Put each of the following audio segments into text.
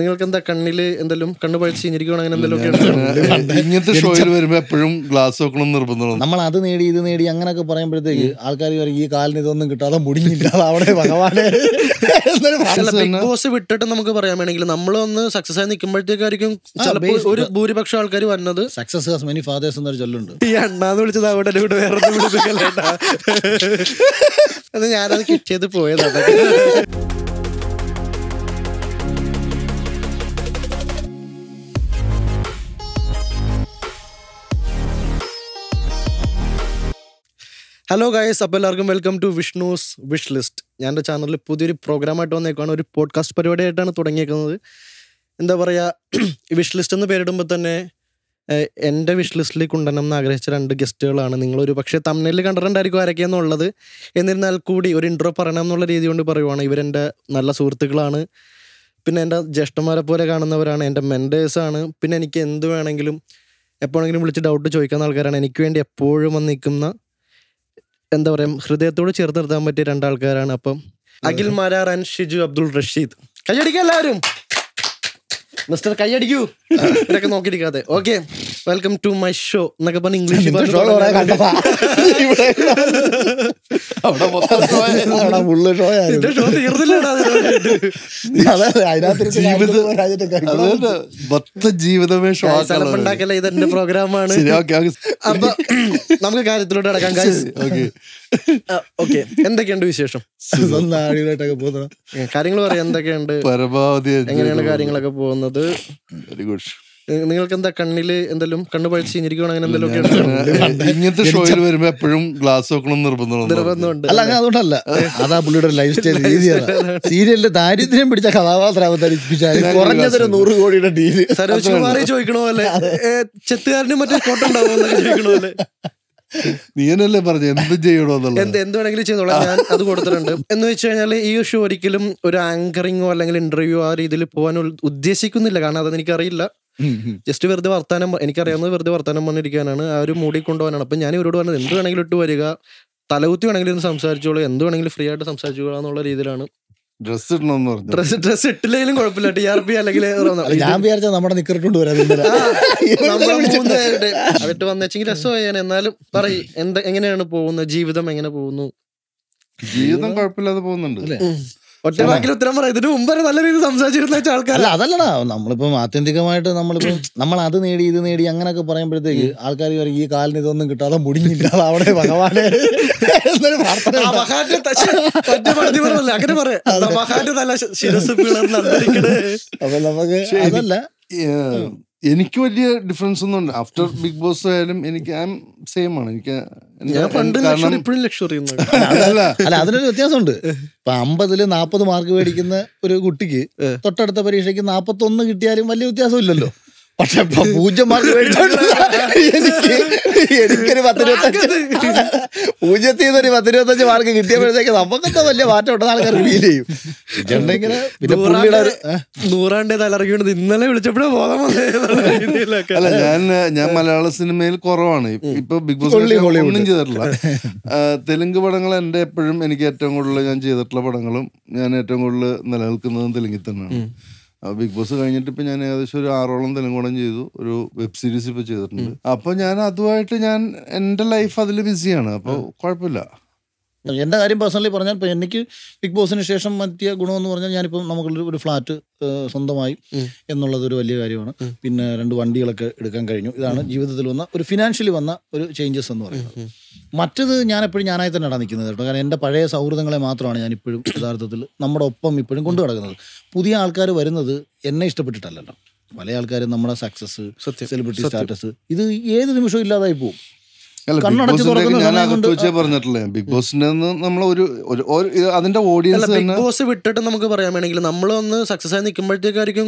നിങ്ങൾക്ക് എന്താ കണ്ണില് എന്തെങ്കിലും കണ്ണു പഴച്ച് ഇങ്ങനത്തെ ഷോയിൽ വരുമ്പോ എപ്പോഴും ഗ്ലാസ് വെക്കണം നിർബന്ധമാണ് നമ്മൾ അത് നേടി ഇത് നേടി അങ്ങനെയൊക്കെ പറയുമ്പോഴത്തേക്ക് ആൾക്കാർ പറയും ഈ കാലിന് ഇതൊന്നും കിട്ടാതെ മുടിഞ്ഞില്ല അവിടെ ഭഗവാനെ ബിഗ് ബോസ് വിട്ടിട്ട് നമുക്ക് പറയാൻ വേണമെങ്കിൽ നമ്മളൊന്ന് സക്സസ് ആയി നിൽക്കുമ്പോഴത്തേക്കായിരിക്കും ചിലപ്പോൾ ഒരു ഭൂരിപക്ഷം ആൾക്കാർ വന്നത് സക്സസ് ഹാസ് മെനി ഫാദേഴ്സ് എന്നൊരു ചൊല്ലുണ്ട് ഈ അണ്ണാന്ന് വിളിച്ചത് അവിടെ ഇവിടെ വേറെ അത് ഞാനത് കിട്ടിയത് പോയതാണ് ഹലോ ഗായസ് അപ്പോൾ എല്ലാവർക്കും welcome to Vishnu's wish list ഞാൻ എൻ്റെ ചാനലിൽ പുതിയൊരു പ്രോഗ്രാമായിട്ട് വന്നേക്കാണ് ഒരു പോഡ്കാസ്റ്റ് പരിപാടിയായിട്ടാണ് തുടങ്ങിയേക്കുന്നത് എന്താ പറയുക വിഷ് ലിസ്റ്റ് എന്ന് പേരിടുമ്പോൾ തന്നെ എൻ്റെ വിഷ് ലിസ്റ്റിലേക്ക് ഉണ്ടെന്ന് എന്ന് ആഗ്രഹിച്ച രണ്ട് ഗസ്റ്റുകളാണ് നിങ്ങളൊരു പക്ഷേ തമ്മിൽ കണ്ടിട്ടുണ്ടായിരിക്കും ആരൊക്കെയെന്നുള്ളത് എന്നിരുന്നാൽ കൂടി ഒരു ഇൻട്രോ പറയണം എന്നുള്ള രീതി കൊണ്ട് പറയുവാണ് ഇവരെൻ്റെ നല്ല സുഹൃത്തുക്കളാണ് പിന്നെ എൻ്റെ ജ്യേഷ്ഠന്മാരെ പോലെ കാണുന്നവരാണ് എൻ്റെ മെൻറ്റേഴ്സാണ് പിന്നെ എനിക്ക് എന്ത് വേണമെങ്കിലും എപ്പോഴെങ്കിലും വിളിച്ച് ഡൗട്ട് ചോദിക്കാൻ ആൾക്കാരാണ് എനിക്ക് വേണ്ടി എപ്പോഴും വന്ന് നിൽക്കുന്ന എന്താ പറയാ ഹൃദയത്തോട് ചേർത്ത് നിർത്താൻ പറ്റിയ രണ്ടാൾക്കാരാണ് അപ്പം അഖിൽ മാരാർ ആൻഡ് ഷിജു അബ്ദുൾ റഷീദ് കയ്യടിക്കാം എല്ലാവരും മിസ്റ്റർ കൈയടിക്കൂ ഇതൊക്കെ നോക്കിയിരിക്കാതെ okay welcome to my show എന്നൊക്കെ പറഞ്ഞ ഇംഗ്ലീഷ് ജീവിതമേ ഷോ ഉണ്ടാക്കല ഇത് എന്റെ പ്രോഗ്രാമാണ് അപ്പൊ നമുക്ക് കാര്യത്തിലോട്ട് അടക്കാം ഓക്കെ ഓക്കെ എന്തൊക്കെയുണ്ട് വിശേഷം അടിപൊളിയായിട്ടൊക്കെ പോകുന്നത് കാര്യങ്ങൾ പറയാം എന്തൊക്കെയുണ്ട് പരമാവധി എങ്ങനെയാണ് കാര്യങ്ങളൊക്കെ പോകുന്നത് വെരി ഗുഡ് നിങ്ങൾക്ക് എന്താ കണ്ണില് എന്തെങ്കിലും കണ്ണു പഴിച്ച് അങ്ങനെ ഇങ്ങനത്തെ ഷോയിൽ വരുമ്പോ എപ്പോഴും ഗ്ലാസ് വെക്കണം നിർബന്ധമുണ്ട് അല്ല അതുകൊണ്ടല്ല അതാ പുള്ളിയുടെ ലൈഫ് സ്റ്റൈൽ രീതിയാണ് സീരിയലിന്റെ ദാരിദ്ര്യം പിടിച്ച കഥാപാത്രം അവതരിപ്പിച്ചാൽ കുറഞ്ഞതൊരു നൂറ് കോടിയുടെ ഡീല് സരോജ് കുമാറി ചോദിക്കണ പോലെ ചെത്തുകാരനും മറ്റേ കോട്ടുണ്ടാവും ചോദിക്കണോ പോലെ നീ എന്നല്ലേ പറഞ്ഞു എന്ത് ചെയ്യണോന്നുള്ളത് എന്ത് എന്ത് വേണമെങ്കിലും ചെയ്തോളാം ഞാൻ അത് കൊടുത്തിട്ടുണ്ട് എന്ന് വെച്ച് കഴിഞ്ഞാൽ ഈ ഷോ ഒരിക്കലും ഒരു ആങ്കറിങ്ങോ അല്ലെങ്കിൽ ഇന്റർവ്യൂ ആ രീതിയിൽ പോകാൻ ഉദ്ദേശിക്കുന്നില്ല കാരണം അതെന്ന് എനിക്കറിയില്ല ജസ്റ്റ് വെറുതെ വർത്താനം എനിക്കറിയാവുന്നത് വെറുതെ വർത്താനം പറഞ്ഞിരിക്കാനാണ് ആ ഒരു മൂടി കൊണ്ടുപോകാനാണ് അപ്പൊ ഞാൻ ഇവരോട് പറഞ്ഞത് എന്ത് വേണമെങ്കിലും ഇട്ട് വരിക തലകുത്തി വേണമെങ്കിലും സംസാരിച്ചോളൂ എന്ത് വേണമെങ്കിലും ഫ്രീ ആയിട്ട് സംസാരിച്ചോളാം എന്നുള്ള രീതിയിലാണ് ഡ്രസ് ഇടണമെന്ന് പറഞ്ഞു ഡ്രസ് ഡ്രസ് ഇട്ടില്ലെങ്കിലും കുഴപ്പമില്ല ടി ആർ പി അല്ലെങ്കിൽ ഞാൻ വിചാരിച്ച നമ്മുടെ നിക്കറിട്ടുണ്ട് അതിട്ട് രസമായി ഞാൻ എന്നാലും പറയും എന്താ എങ്ങനെയാണ് പോകുന്നത് ജീവിതം എങ്ങനെ പോകുന്നു ജീവിതം കുഴപ്പമില്ലാതെ പോകുന്നുണ്ട് ഒറ്റ വാക്കിൽ ഉത്തരം ഇതിന് മുമ്പ് വരെ നല്ല രീതിയിൽ സംസാരിച്ചിരുന്ന ആൾക്കാർ അല്ല അതല്ലടാ നമ്മളിപ്പം ആത്യന്തികമായിട്ട് നമ്മളിപ്പം നമ്മൾ അത് നേടി ഇത് നേടി അങ്ങനെയൊക്കെ പറയുമ്പോഴത്തേക്ക് ആൾക്കാർ പറയും ഈ കാലിന് ഇതൊന്നും കിട്ടാതെ മുടിഞ്ഞില്ല അവിടെ ഭഗവാനെ എന്നൊരു പ്രാർത്ഥന അങ്ങനെ പറയാം അപ്പൊ നമുക്ക് അതല്ല എനിക്ക് വലിയ ഡിഫറൻസ് ഒന്നും ഉണ്ട് ആഫ്റ്റർ ബിഗ് ബോസ് ആയാലും എനിക്ക് ഐ സെയിം ആണ് എനിക്ക് അല്ല അതിനൊരു വ്യത്യാസമുണ്ട് ഇപ്പൊ അമ്പതില് നാപ്പത് മാർക്ക് മേടിക്കുന്ന ഒരു കുട്ടിക്ക് തൊട്ടടുത്ത പരീക്ഷയ്ക്ക് നാപ്പത്തൊന്ന് കിട്ടിയാലും വലിയ വ്യത്യാസമില്ലല്ലോ പക്ഷെ പൂജ്യം മാർക്ക് മേടിച്ചോണ്ട് എനിക്ക് എനിക്കൊരു പത്തിരുപത്തഞ്ച് പൂജ്യത്തിൽ നിന്ന് ഒരു പത്തിരുപത്തഞ്ച് മാർക്ക് കിട്ടിയപ്പോഴത്തേക്ക് നമുക്കെന്താ വലിയ മാറ്റം ഉണ്ടെന്ന് ആൾക്കാർ ഫീൽ ചെയ്യും ഇതുണ്ടെങ്കില് പിന്നെ പുള്ളിയുടെ നൂറാണ്ടേ തലറങ്ങിയത് ഇന്നലെ വിളിച്ചപ്പോഴേ ബോധം അല്ല ഞാൻ ഞാൻ മലയാള സിനിമയിൽ കുറവാണ് ഇപ്പൊ ബിഗ് ബോസ് ഒന്നും ചെയ്തിട്ടില്ല തെലുങ്ക് പടങ്ങൾ എൻ്റെ എപ്പോഴും എനിക്ക് ഏറ്റവും കൂടുതൽ ഞാൻ ചെയ്തിട്ടുള്ള പടങ്ങളും ഞാൻ ഏറ്റവും കൂടുതൽ നിലനിൽക്കുന്നതും തെലുങ്കിൽ തന്നെയാണ് ബിഗ് ബോസ് കഴിഞ്ഞിട്ട് ഇപ്പം ഞാൻ ഏകദേശം ഒരു ആറോളം തെലുങ്കോളം ചെയ്തു ഒരു വെബ് സീരീസ് ഇപ്പം ചെയ്തിട്ടുണ്ട് അപ്പോൾ ഞാൻ അതുമായിട്ട് ഞാൻ എൻ്റെ ലൈഫ് അതിൽ ബിസിയാണ് അപ്പോൾ കുഴപ്പമില്ല എൻ്റെ കാര്യം പേഴ്സണലി പറഞ്ഞാൽ ഇപ്പം എനിക്ക് ബിഗ് ബോസിന് ശേഷം പറ്റിയ ഗുണമെന്ന് പറഞ്ഞാൽ ഞാനിപ്പം നമുക്കൊരു ഒരു ഫ്ലാറ്റ് സ്വന്തമായി എന്നുള്ളത് ഒരു വലിയ കാര്യമാണ് പിന്നെ രണ്ട് വണ്ടികളൊക്കെ എടുക്കാൻ കഴിഞ്ഞു ഇതാണ് ജീവിതത്തിൽ വന്ന ഒരു ഫിനാൻഷ്യലി വന്ന ഒരു ചേഞ്ചസ് എന്ന് പറയുന്നത് മറ്റത് ഞാൻ എപ്പോഴും ഞാനായി ഇടാൻ നിൽക്കുന്നത് കേട്ടോ കാരണം എൻ്റെ പഴയ സൗഹൃദങ്ങളെ മാത്രമാണ് ഞാൻ ഇപ്പോഴും യഥാർത്ഥത്തിൽ നമ്മുടെ ഒപ്പം ഇപ്പോഴും കൊണ്ടു നടക്കുന്നത് പുതിയ ആൾക്കാർ വരുന്നത് എന്നെ ഇഷ്ടപ്പെട്ടിട്ടല്ലല്ലോ പല ആൾക്കാരും നമ്മുടെ സക്സസ് സെലിബ്രിറ്റി സ്റ്റാറ്റസ് ഇത് ഏത് നിമിഷവും ഇല്ലാതായി പോകും ബിഗ് ബോസിന്റെ ബോസ് വിട്ടിട്ട് നമുക്ക് പറയാൻ വേണമെങ്കിൽ നമ്മളൊന്ന് സക്സസ് ആയി നിൽക്കുമ്പോഴത്തേക്കായിരിക്കും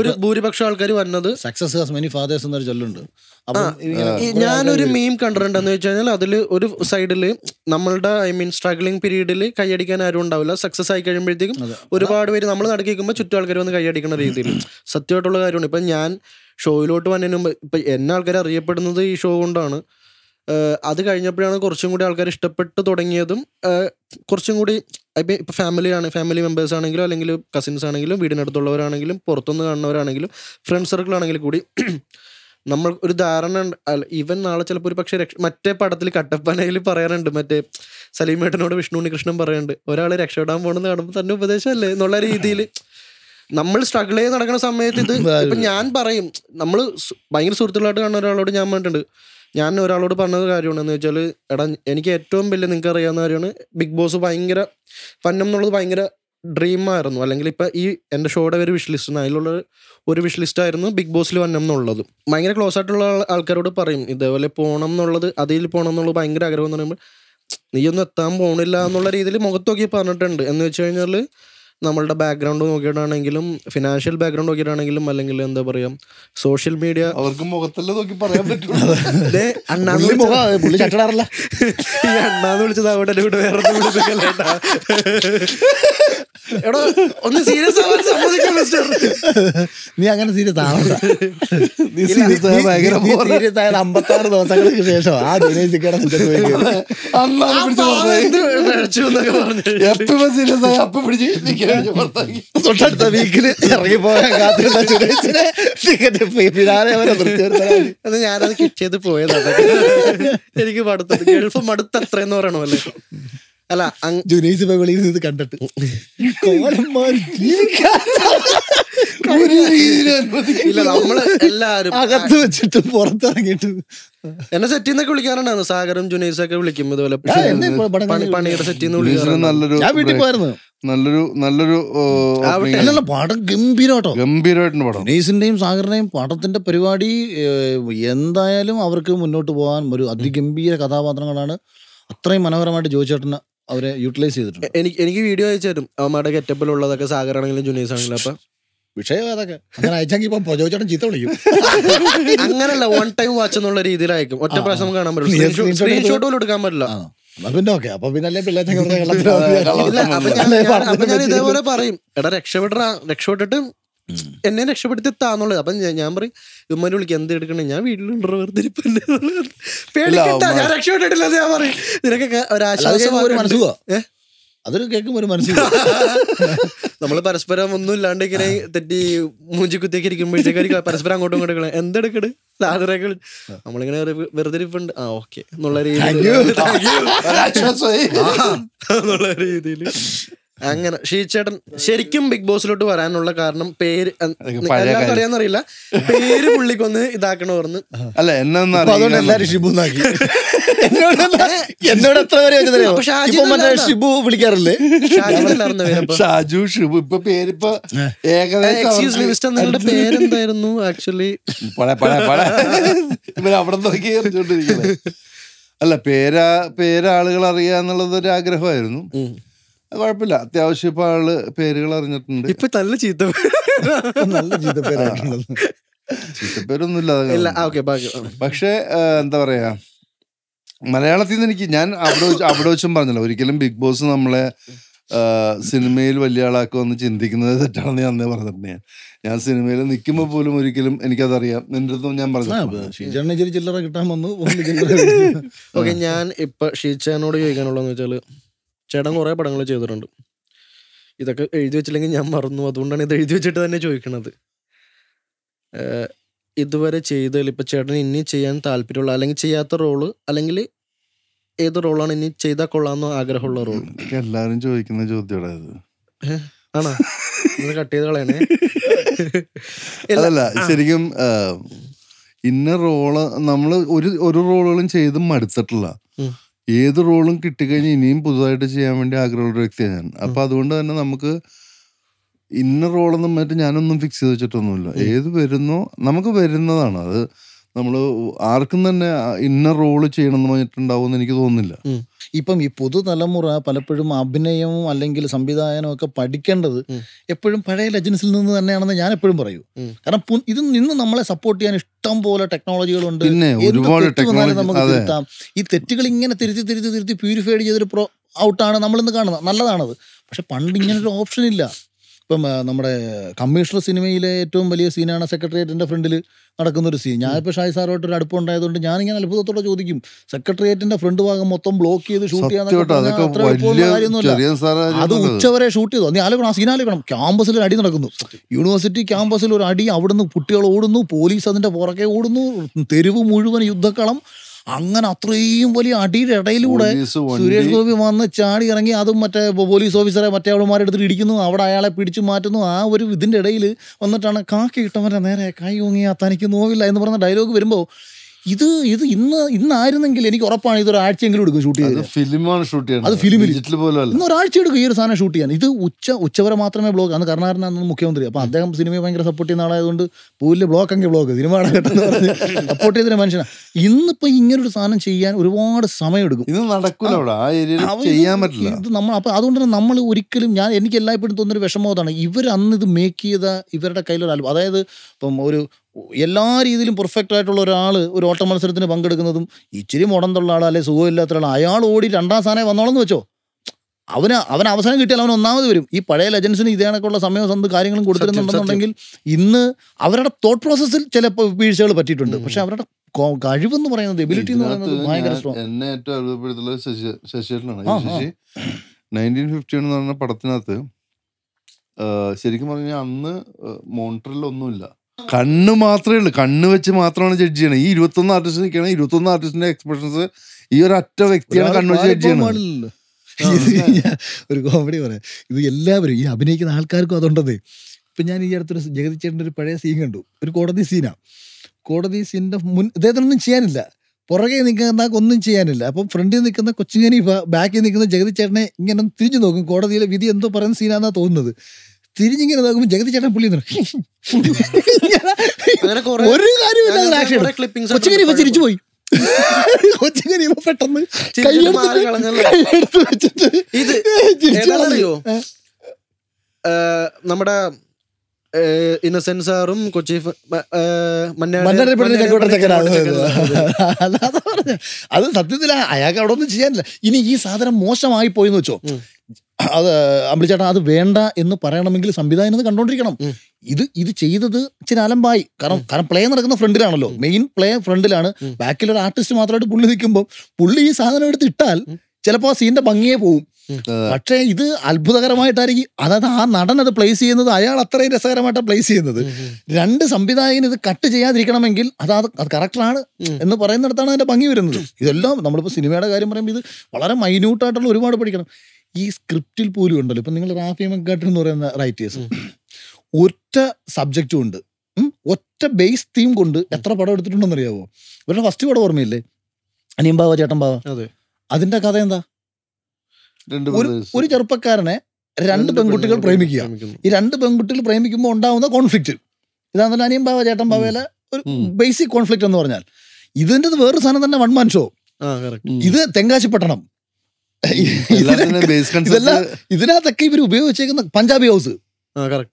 ഒരു ഭൂരിപക്ഷം ആൾക്കാർ വന്നത് സക്സസ് മെനി ഫാദേഴ്സ് എന്നൊരു ചൊല്ലുണ്ട് ഞാനൊരു മീം കണ്ടിട്ടുണ്ടെന്ന് വെച്ച് കഴിഞ്ഞാൽ അതിൽ ഒരു സൈഡിൽ നമ്മളുടെ ഐ മീൻ സ്ട്രഗ്ലിംഗ് പീരീഡിൽ കൈയടിക്കാൻ ആരും ഉണ്ടാവില്ല സക്സസ് ആയി കഴിയുമ്പോഴത്തേക്കും ഒരുപാട് പേര് നമ്മൾ നടക്കിക്കുമ്പോൾ ചുറ്റും ആൾക്കാർ വന്ന് കൈയടിക്കുന്ന രീതിയിൽ സത്യമായിട്ടുള്ള കാര്യമാണ് ഇപ്പൊ ഞാൻ ഷോയിലോട്ട് വന്നതിന് മുമ്പ് ഇപ്പൊ എന്നെ ആൾക്കാർ അറിയപ്പെടുന്നത് ഈ ഷോ കൊണ്ടാണ് അത് കഴിഞ്ഞപ്പോഴാണ് കുറച്ചും കൂടി ആൾക്കാർ ഇഷ്ടപ്പെട്ട് തുടങ്ങിയതും കുറച്ചും കൂടി ഇപ്പം ഫാമിലിയാണ് ഫാമിലി മെമ്പേഴ്സ് ആണെങ്കിലും അല്ലെങ്കിൽ കസിൻസ് ആണെങ്കിലും വീടിനടുത്തുള്ളവരാണെങ്കിലും പുറത്തുനിന്ന് കാണുന്നവരാണെങ്കിലും ഫ്രണ്ട് സർക്കിൾ ആണെങ്കിലും കൂടി നമ്മൾ ഒരു ധാരണ ഇവൻ നാളെ ചിലപ്പോൾ ഒരു പക്ഷേ മറ്റേ പടത്തിൽ കട്ടപ്പനയിൽ പറയാറുണ്ട് മറ്റേ സലീമേട്ടനോട് വിഷ്ണു ഉണ്ണികൃഷ്ണൻ പറയുന്നുണ്ട് ഒരാൾ രക്ഷപ്പെടാൻ പോകണമെന്ന് കാണുമ്പോൾ തന്നെ ഉപദേശമല്ലേ എന്നുള്ള രീതിയിൽ നമ്മൾ സ്ട്രഗിൾ ചെയ്ത് നടക്കുന്ന സമയത്ത് ഇത് ഇപ്പം ഞാൻ പറയും നമ്മൾ ഭയങ്കര സുഹൃത്തുക്കളായിട്ട് കാണുന്ന ഒരാളോട് ഞാൻ പറഞ്ഞിട്ടുണ്ട് ഞാൻ ഒരാളോട് പറഞ്ഞ കാര്യമാണെന്ന് വെച്ചാൽ എടാ എനിക്ക് ഏറ്റവും വലിയ നിങ്ങൾക്ക് അറിയാവുന്ന കാര്യമാണ് ബിഗ് ബോസ് ഭയങ്കര ഫന്നം എന്നുള്ളത് ഭയങ്കര ഡ്രീമായിരുന്നു അല്ലെങ്കിൽ ഇപ്പം ഈ എൻ്റെ ഷോയുടെ ഒരു വിഷ്ലിസ്റ്റ് ലിസ്റ്റ് അതിലുള്ള ഒരു വിഷ്ലിസ്റ്റ് ലിസ്റ്റ് ആയിരുന്നു ബിഗ് ബോസിൽ വന്നം എന്നുള്ളത് ഭയങ്കര ക്ലോസ് ആയിട്ടുള്ള ആൾക്കാരോട് പറയും ഇതേപോലെ പോകണം എന്നുള്ളത് അതിൽ പോകണം എന്നുള്ളത് ഭയങ്കര ആഗ്രഹം എന്ന് പറയുമ്പോൾ നീയൊന്നും എത്താൻ പോകണില്ല എന്നുള്ള രീതിയിൽ മുഖത്തൊക്കെ പറഞ്ഞിട്ടുണ്ട് എന്ന് വെച്ച് കഴിഞ്ഞാൽ നമ്മളുടെ ബാക്ക്ഗ്രൗണ്ട് നോക്കിയിട്ടാണെങ്കിലും ഫിനാൻഷ്യൽ ബാക്ക്ഗ്രൗണ്ട് നോക്കിയിട്ടാണെങ്കിലും അല്ലെങ്കിൽ എന്താ പറയാ സോഷ്യൽ മീഡിയ അവർക്ക് മുഖത്തല്ല നോക്കി പറയാൻ പറ്റുള്ളൂ ഈ അണ്ണാന്ന് വിളിച്ചത് അവിടെ എന്റെ കൂടെ വേറെ എടോ ഒന്ന് സീരിയസ് ആവാൻ സമ്മതിക്കാം മിസ്റ്റർ നീ അങ്ങനെ സീരിയസ് ആവണ്ട നീ സീരിയസ് ആയ ഭയങ്കര സീരിയസ് ആയ അമ്പത്തി ആറ് ദിവസങ്ങൾക്ക് ശേഷം ആ ദിനേശിക്കടെ എപ്പോഴും സീരിയസ് ആയ അപ്പൊ പിടിച്ച് തൊട്ടടുത്ത വീക്കിൽ ഇറങ്ങി പോകാൻ കാത്തിരുന്ന സുരേഷിനെ ടിക്കറ്റ് പിന്നാലെ അവരെ നിർത്തിവരുന്നതാണ് ഞാനത് കിട്ടിയത് ചെയ്ത് പോയതാണ് എനിക്ക് മടുത്തത് ഗൾഫ് മടുത്ത് അത്രയെന്ന് അല്ലേ അല്ല ജുനീസ് ഇത് കണ്ടിട്ട് കോലന്മാർ ജീവിക്കാത്ത അകത്ത് വെച്ചിട്ട് പുറത്തിറങ്ങിയിട്ട് എന്നെ സെറ്റിൽ നിന്നൊക്കെ വിളിക്കാറുണ്ടായിരുന്നു സാഗറും ജുനൈസും ഒക്കെ വിളിക്കും ഇതുപോലെ പണിയുടെ സെറ്റിൽ നിന്ന് വിളിക്കാറുണ്ട് പോയിരുന്നു നല്ലൊരു നല്ലൊരു അല്ലല്ല പടം ഗംഭീരമാട്ടോ ഗംഭീരമായിട്ടുണ്ട് പടം ജുനൈസിന്റെയും സാഗറിന്റെയും പടത്തിന്റെ പരിപാടി എന്തായാലും അവർക്ക് മുന്നോട്ട് പോകാൻ ഒരു അതിഗംഭീര കഥാപാത്രങ്ങളാണ് അത്രയും മനോഹരമായിട്ട് ജോയിച്ചേട്ടന് അവരെ യൂട്ടിലൈസ് ചെയ്തിട്ടുണ്ട് എനിക്ക് എനിക്ക് വീഡിയോ അയച്ചു തരും അവന്മാരുടെ ഗെറ്റപ്പിലുള്ളതൊക്കെ സാഗർ ആണെങ്കിലും ജുനൈസ് ആണെങ്കിലും അപ്പൊ വിഷയം അതൊക്കെ അങ്ങനെ അയച്ചെങ്കിൽ ഇപ്പം പ്രചോദിച്ചോട്ടം ചീത്ത വിളിക്കും അങ്ങനല്ല വൺ ടൈം വാച്ച് എന്നുള്ള രീതിയിലായിരിക്കും ഒറ്റ പ്രാവശ്യം കാണാൻ പറ്റില്ല സ്ക്രീൻഷോട്ട് പോലും എടുക്കാൻ പറ്റില്ല പിന്നെ ഓക്കെ അപ്പൊ പിന്നെ അല്ലേ ഞാൻ ഇതേപോലെ പറയും എടാ രക്ഷപ്പെട്ട രക്ഷപ്പെട്ടിട്ട് എന്നെ രക്ഷപ്പെടുത്തി താന്നുള്ളത് അപ്പൊ ഞാൻ പറയും ഉമ്മനെ വിളിക്കുക എന്ത് എടുക്കണേ ഞാൻ വീട്ടിലുണ്ടോ വെറുതെ പേടിക്കട്ട ഞാൻ രക്ഷപ്പെട്ടിട്ടില്ല ഞാൻ പറയും നിനക്കൊക്കെ ഒരു ആശ്വാസം അതൊരു കേൾക്കുമ്പോൾ ഒരു മനസ്സിൽ നമ്മൾ പരസ്പരം ഒന്നും ഇല്ലാണ്ട് ഇങ്ങനെ തെറ്റി മൂഞ്ചി കുത്തിയൊക്കെ ഇരിക്കുമ്പോഴത്തേക്ക് പരസ്പരം അങ്ങോട്ടും ഇങ്ങോട്ടും എന്തെടുക്കട് ലാദറേക്കൾ നമ്മളിങ്ങനെ വെറുതെ ഇരിപ്പുണ്ട് ആ ഓക്കെ എന്നുള്ള രീതിയിൽ എന്നുള്ള രീതിയിൽ അങ്ങനെ ഷീച്ചേട്ടൻ ശരിക്കും ബിഗ് ബോസിലോട്ട് വരാനുള്ള കാരണം പേര് എല്ലാവർക്കും അറിയാന്നറിയില്ല പേര് പുള്ളിക്കൊന്ന് ഇതാക്കണ പറഞ്ഞ് അല്ല അതുകൊണ്ട് എല്ലാരും ഷിബു എന്നാക്കി എന്നോട് എത്ര പേര് ചോദിച്ചതറിയോ ഇപ്പൊ ഷിബു വിളിക്കാറില്ലേ ഷാജു ഷിബു ഇപ്പൊ പേരിപ്പോ ഏകദേശം മിസ്റ്റർ നിങ്ങളുടെ പേരെന്തായിരുന്നു ആക്ച്വലി അവിടെ നോക്കി എറിഞ്ഞോണ്ടിരിക്കുന്നത് അല്ല പേരാ പേരാളുകൾ അറിയാന്നുള്ളത് ഒരു ആഗ്രഹമായിരുന്നു കുഴപ്പമില്ല അത്യാവശ്യം ഇപ്പൊ ആള് പേരുകൾ അറിഞ്ഞിട്ടുണ്ട് ഇപ്പൊ നല്ല ചീത്ത നല്ല ചീത്ത പേരായിട്ടുള്ളത് ചീത്തപ്പേരൊന്നുമില്ല പക്ഷേ എന്താ പറയാ മലയാളത്തിൽ നിന്ന് എനിക്ക് ഞാൻ അവിടെ അവിടെ വെച്ചും പറഞ്ഞല്ലോ ഒരിക്കലും ബിഗ് ബോസ് നമ്മളെ സിനിമയിൽ വലിയ ആളാക്കുമെന്ന് ചിന്തിക്കുന്നത് തെറ്റാണെന്ന് ഞാൻ അന്നേ പറഞ്ഞിട്ടുണ്ട് ഞാൻ ഞാൻ സിനിമയിൽ നിൽക്കുമ്പോൾ പോലും ഒരിക്കലും എനിക്കതറിയാം നിന്റെ അടുത്തും ഞാൻ പറഞ്ഞു ചില്ലറ കിട്ടാൻ ഞാൻ ഇപ്പൊ ഷീജാനോട് ചോദിക്കാനുള്ളതെന്ന് വെച്ചാൽ ചേട്ടൻ കുറേ പടങ്ങൾ ചെയ്തിട്ടുണ്ട് ഇതൊക്കെ എഴുതി വെച്ചില്ലെങ്കിൽ ഞാൻ മറന്നു അതുകൊണ്ടാണ് ഇത് എഴുതി വെച്ചിട്ട് തന്നെ ചോദിക്കുന്നത് ഇതുവരെ ചെയ്തതിൽ ഇപ്പം ചേട്ടൻ ഇനി ചെയ്യാൻ താല്പര്യമുള്ള അല്ലെങ്കിൽ ചെയ്യാത്ത റോള് അല്ലെങ്കിൽ ഏത് റോളാണ് ഇനി ചെയ്താൽ കൊള്ളാമെന്ന് ആഗ്രഹമുള്ള റോൾ എല്ലാവരും ചോദിക്കുന്ന ചോദ്യമാണ് ആണോ കട്ട് ചെയ്ത് കളയണേ അല്ല ശരിക്കും ഇന്ന റോള് നമ്മൾ ഒരു ഒരു റോളുകളും ചെയ്തും മടുത്തിട്ടില്ല ഏത് റോളും കിട്ടിക്കഴിഞ്ഞാൽ ഇനിയും പുതുതായിട്ട് ചെയ്യാൻ വേണ്ടി ആഗ്രഹമുള്ള വ്യക്തിയാണ് ഞാൻ അപ്പൊ അതുകൊണ്ട് തന്നെ നമുക്ക് ഇന്ന റോളൊന്നും മറ്റേ ഞാനൊന്നും ഫിക്സ് ചെയ്ത് വെച്ചിട്ടൊന്നുമില്ല ഏത് വരുന്നോ നമുക്ക് വരുന്നതാണ് അത് നമ്മൾ ആർക്കും തന്നെ ഇന്ന റോള് ചെയ്യണം എന്ന് പറഞ്ഞിട്ടുണ്ടാവും എനിക്ക് തോന്നുന്നില്ല ഇപ്പം ഈ പുതുതലമുറ പലപ്പോഴും അഭിനയവും അല്ലെങ്കിൽ സംവിധാനവും ഒക്കെ പഠിക്കേണ്ടത് എപ്പോഴും പഴയ ലജൻസിൽ നിന്ന് തന്നെയാണെന്ന് ഞാൻ എപ്പോഴും പറയൂ കാരണം ഇത് നിന്ന് നമ്മളെ സപ്പോർട്ട് ചെയ്യാൻ ഇഷ്ടം പോലെ ടെക്നോളജികളുണ്ട് നമുക്ക് ഈ തെറ്റുകൾ ഇങ്ങനെ തിരുത്തി തിരുത്തി തിരുത്തി പ്യൂരിഫൈഡ് ചെയ്തൊരു ഔട്ടാണ് നമ്മളിന്ന് കാണുന്നത് നല്ലതാണത് പക്ഷെ പണ്ട് ഇങ്ങനൊരു ഓപ്ഷൻ ഇല്ല ഇപ്പം നമ്മുടെ കമ്മീഷണർ സിനിമയിലെ ഏറ്റവും വലിയ സീനാണ് സെക്രട്ടേറിയറ്റിൻ്റെ ഫ്രണ്ടിൽ നടക്കുന്ന ഒരു സീൻ ഞാനിപ്പോൾ ഷായ് സാറുമായിട്ട് ഒരു അടുപ്പമുണ്ടായതുകൊണ്ട് ഞാനിങ്ങനെ അത്ഭുതത്തോടെ ചോദിക്കും സെക്രട്ടേറിയറ്റിൻ്റെ ഫ്രണ്ട് ഭാഗം മൊത്തം ബ്ലോക്ക് ചെയ്ത് ഷൂട്ട് ചെയ്യാൻ അത് ഉച്ചവരെ ഷൂട്ട് ചെയ്തു നീ ആലോചിക്കണം ആ സീൻ ആലോചിക്കണം ക്യാമ്പസിൽ ഒരു അടി നടക്കുന്നു യൂണിവേഴ്സിറ്റി ക്യാമ്പസിൽ ഒരു അടി അവിടുന്ന് കുട്ടികൾ ഓടുന്നു പോലീസ് അതിന്റെ പുറകെ ഓടുന്നു തെരുവ് മുഴുവൻ യുദ്ധക്കളം അങ്ങനെ അത്രയും വലിയ അടിയുടെ ഇടയിലൂടെ സുരേഷ് ഗോപി വന്ന് ചാടി ഇറങ്ങി അതും മറ്റേ പോലീസ് ഓഫീസറെ മറ്റേ അവളുമാരെ എടുത്തിട്ട് ഇടിക്കുന്നു അവിടെ അയാളെ പിടിച്ചു മാറ്റുന്നു ആ ഒരു ഇതിൻ്റെ ഇടയിൽ വന്നിട്ടാണ് കാക്കി ഇട്ടവൻ്റെ നേരെ കൈ ഓങ്ങിയാ തനിക്ക് നോവില്ല എന്ന് പറഞ്ഞ ഡയലോഗ് വരുമ്പോൾ ഇത് ഇത് ഇന്ന് ഇന്നായിരുന്നെങ്കിൽ എനിക്ക് ഉറപ്പാണ് ഇത് ഒരാഴ്ചയെങ്കിലും എടുക്കും ഷൂട്ട് ചെയ്ത് ഫിലിമാണ് ഷൂട്ട് ചെയ്യുന്നത് അത് ഫിലിമിൽ ഇന്ന് ഒരാഴ്ച എടുക്കും ഈ ഒരു സാധനം ഷൂട്ട് ചെയ്യാൻ ഇത് ഉച്ച ഉച്ചവരെ മാത്രമേ ബ്ലോക്ക് അന്ന് കർണാടന മുഖ്യമന്ത്രി അപ്പം അദ്ദേഹം സിനിമയെ ഭയങ്കര സപ്പോർട്ട് ചെയ്യുന്ന ആളായതുകൊണ്ട് പൂവിലെ ബ്ലോക്ക് എങ്കിൽ ബ്ലോക്ക് സിനിമ സപ്പോർട്ട് ചെയ്തതിന് മനുഷ്യനാണ് ഇന്നിപ്പോൾ ഒരു സാധനം ചെയ്യാൻ ഒരുപാട് സമയം എടുക്കും ഇത് ചെയ്യാൻ പറ്റില്ല നമ്മൾ അപ്പം അതുകൊണ്ട് തന്നെ നമ്മൾ ഒരിക്കലും ഞാൻ എനിക്ക് എല്ലായ്പ്പോഴും തോന്നുന്നൊരു ഒരു അതാണ് ഇവർ അന്ന് ഇത് മേക്ക് ചെയ്ത ഇവരുടെ കയ്യിലൊരു ആൽബം അതായത് ഇപ്പം ഒരു എല്ലാ രീതിയിലും പെർഫെക്റ്റ് ആയിട്ടുള്ള ഒരാൾ ഒരു ഓട്ട മത്സരത്തിന് പങ്കെടുക്കുന്നതും ഇച്ചിരി മുടന്തുള്ള ആൾ അല്ലെ സുഖമില്ലാത്ത ആൾ അയാൾ ഓടി രണ്ടാം സ്ഥാനം വന്നോളെന്ന് വെച്ചോ അവന് അവൻ അവസരം കിട്ടിയാൽ അവൻ ഒന്നാമത് വരും ഈ പഴയ ലെജൻസിന് ഇതേ കണക്കുള്ള സമയവും സന്ത് കാര്യങ്ങളും കൊടുത്തിരുന്നുണ്ടെന്നുണ്ടെങ്കിൽ ഇന്ന് അവരുടെ തോട്ട് പ്രോസസ്സിൽ ചില വീഴ്ചകൾ പറ്റിയിട്ടുണ്ട് പക്ഷെ അവരുടെ കഴിവെന്ന് പറയുന്നത് എബിലിറ്റി എന്ന് പറയുന്നത് ഭയങ്കര എന്ന് പടത്തിനകത്ത് ശരിക്കും പറഞ്ഞാൽ അന്ന് മോണിറ്ററിൽ ഒന്നുമില്ല കണ്ണ് മാത്രമേ ഉള്ളൂ കണ്ണ് വെച്ച് മാത്രമാണ് ജഡ്ജ് ചെയ്യണത് ഈ ഒന്ന് ആർട്ടിസ്റ്റ് നിൽക്കണേ ഇരുപത്തൊന്ന് ആർട്ടിസ്റ്റിന്റെ എക്സ്പ്രഷൻസ് ഈ ഒരു ഒറ്റ വ്യക്തിയാണ് കണ്ണ് വെച്ച് ജഡ്ജ് ചെയ്യണത് ഒരു കോമഡി പറയാം ഇത് എല്ലാവരും ഈ അഭിനയിക്കുന്ന ആൾക്കാർക്കും അതുണ്ടത് ഇപ്പൊ ഞാൻ ഈ അടുത്തൊരു ജഗതി ചേട്ടൻ്റെ ഒരു പഴയ സീൻ കണ്ടു ഒരു കോടതി സീനാ കോടതി സീനിൻ്റെ മുൻ ഇദ്ദേഹത്തിനൊന്നും ചെയ്യാനില്ല പുറകെ നിൽക്കുന്ന ഒന്നും ചെയ്യാനില്ല അപ്പം ഫ്രണ്ടിൽ നിൽക്കുന്ന കൊച്ചുകനി ബാക്കിൽ നിൽക്കുന്ന ജഗതി ചേട്ടനെ ഇങ്ങനെ തിരിഞ്ഞു നോക്കും കോടതിയിലെ വിധി എന്തോ പറയുന്ന സീനാന്നാ തോന്നുന്നത് തിരിഞ്ഞിങ്ങനെ നോക്കുമ്പോൾ ജഗതി ചേട്ടൻ പുള്ളി ഒരു കാര്യമില്ല ചിരിച്ചു പോയി കൊച്ചിങ്ങനെ പെട്ടെന്ന് കൈയെടുത്ത് വെച്ചിട്ട് ഇത് അറിയോ നമ്മുടെ ഇന്നസെൻസാറും കൊച്ചി അത് സത്യത്തിൽ അയാൾക്ക് അവിടെ ഒന്നും ചെയ്യാനില്ല ഇനി ഈ സാധനം മോശമായി പോയെന്ന് വെച്ചോ അത് അമ്പിളിച്ചേട്ടൻ അത് വേണ്ട എന്ന് പറയണമെങ്കിൽ സംവിധാനം ഇത് കണ്ടോണ്ടിരിക്കണം ഇത് ഇത് ചെയ്തത് ഇച്ചിരി അലമ്പായി കാരണം കാരണം പ്ലേ നടക്കുന്ന ഫ്രണ്ടിലാണല്ലോ മെയിൻ പ്ലേ ഫ്രണ്ടിലാണ് ബാക്കിലൊരു ആർട്ടിസ്റ്റ് മാത്രമായിട്ട് പുള്ളി നിൽക്കുമ്പോൾ പുള്ളി ഈ സാധനം എടുത്ത് ഇട്ടാൽ ചിലപ്പോൾ ആ സീന്റെ ഭംഗിയെ പോവും പക്ഷേ ഇത് അത്ഭുതകരമായിട്ടായിരിക്കും അതായത് ആ നടൻ അത് പ്ലേസ് ചെയ്യുന്നത് അയാൾ അത്രയും രസകരമായിട്ടാണ് പ്ലേസ് ചെയ്യുന്നത് രണ്ട് സംവിധായകൻ ഇത് കട്ട് ചെയ്യാതിരിക്കണമെങ്കിൽ അത് അത് കറക്റ്റാണ് എന്ന് പറയുന്നിടത്താണ് അതിന്റെ ഭംഗി വരുന്നത് ഇതെല്ലാം നമ്മളിപ്പോൾ സിനിമയുടെ കാര്യം പറയുമ്പോൾ ഇത് വളരെ മൈന്യൂട്ടായിട്ടുള്ള ഒരുപാട് പഠിക്കണം ഈ സ്ക്രിപ്റ്റിൽ പോലും ഉണ്ടല്ലോ ഇപ്പം നിങ്ങൾ റാഫി മക്കാട്ടർ എന്ന് പറയുന്ന റൈറ്റേഴ്സ് ഒറ്റ സബ്ജക്റ്റും ഉണ്ട് ഒറ്റ ബേസ് തീം കൊണ്ട് എത്ര പടം എടുത്തിട്ടുണ്ടെന്ന് അറിയാവോ ഇവരുടെ ഫസ്റ്റ് പടം ഓർമ്മയില്ലേ അനിയം ബാവ ചേട്ടൻ ബാവ അതിന്റെ കഥ എന്താ ഒരു ചെറുപ്പക്കാരനെ രണ്ട് പെൺകുട്ടികൾ പ്രേമിക്കുക ഈ രണ്ട് പെൺകുട്ടികൾ പ്രേമിക്കുമ്പോൾ ഉണ്ടാവുന്ന കോൺഫ്ലിക്റ്റ് തന്നെ അനിയം ബാവ ചേട്ടൻ ബാവയിലെ ഒരു ബേസിക് കോൺഫ്ലിക്റ്റ് എന്ന് പറഞ്ഞാൽ ഇതിൻ്റെ വേറൊരു സാധനം തന്നെ വൺമാൻ ഷോ ഇത് പട്ടണം ഇതിനകത്തൊക്കെ ഇവർ ഉപയോഗിച്ചേക്കുന്ന പഞ്ചാബി ഹൗസ്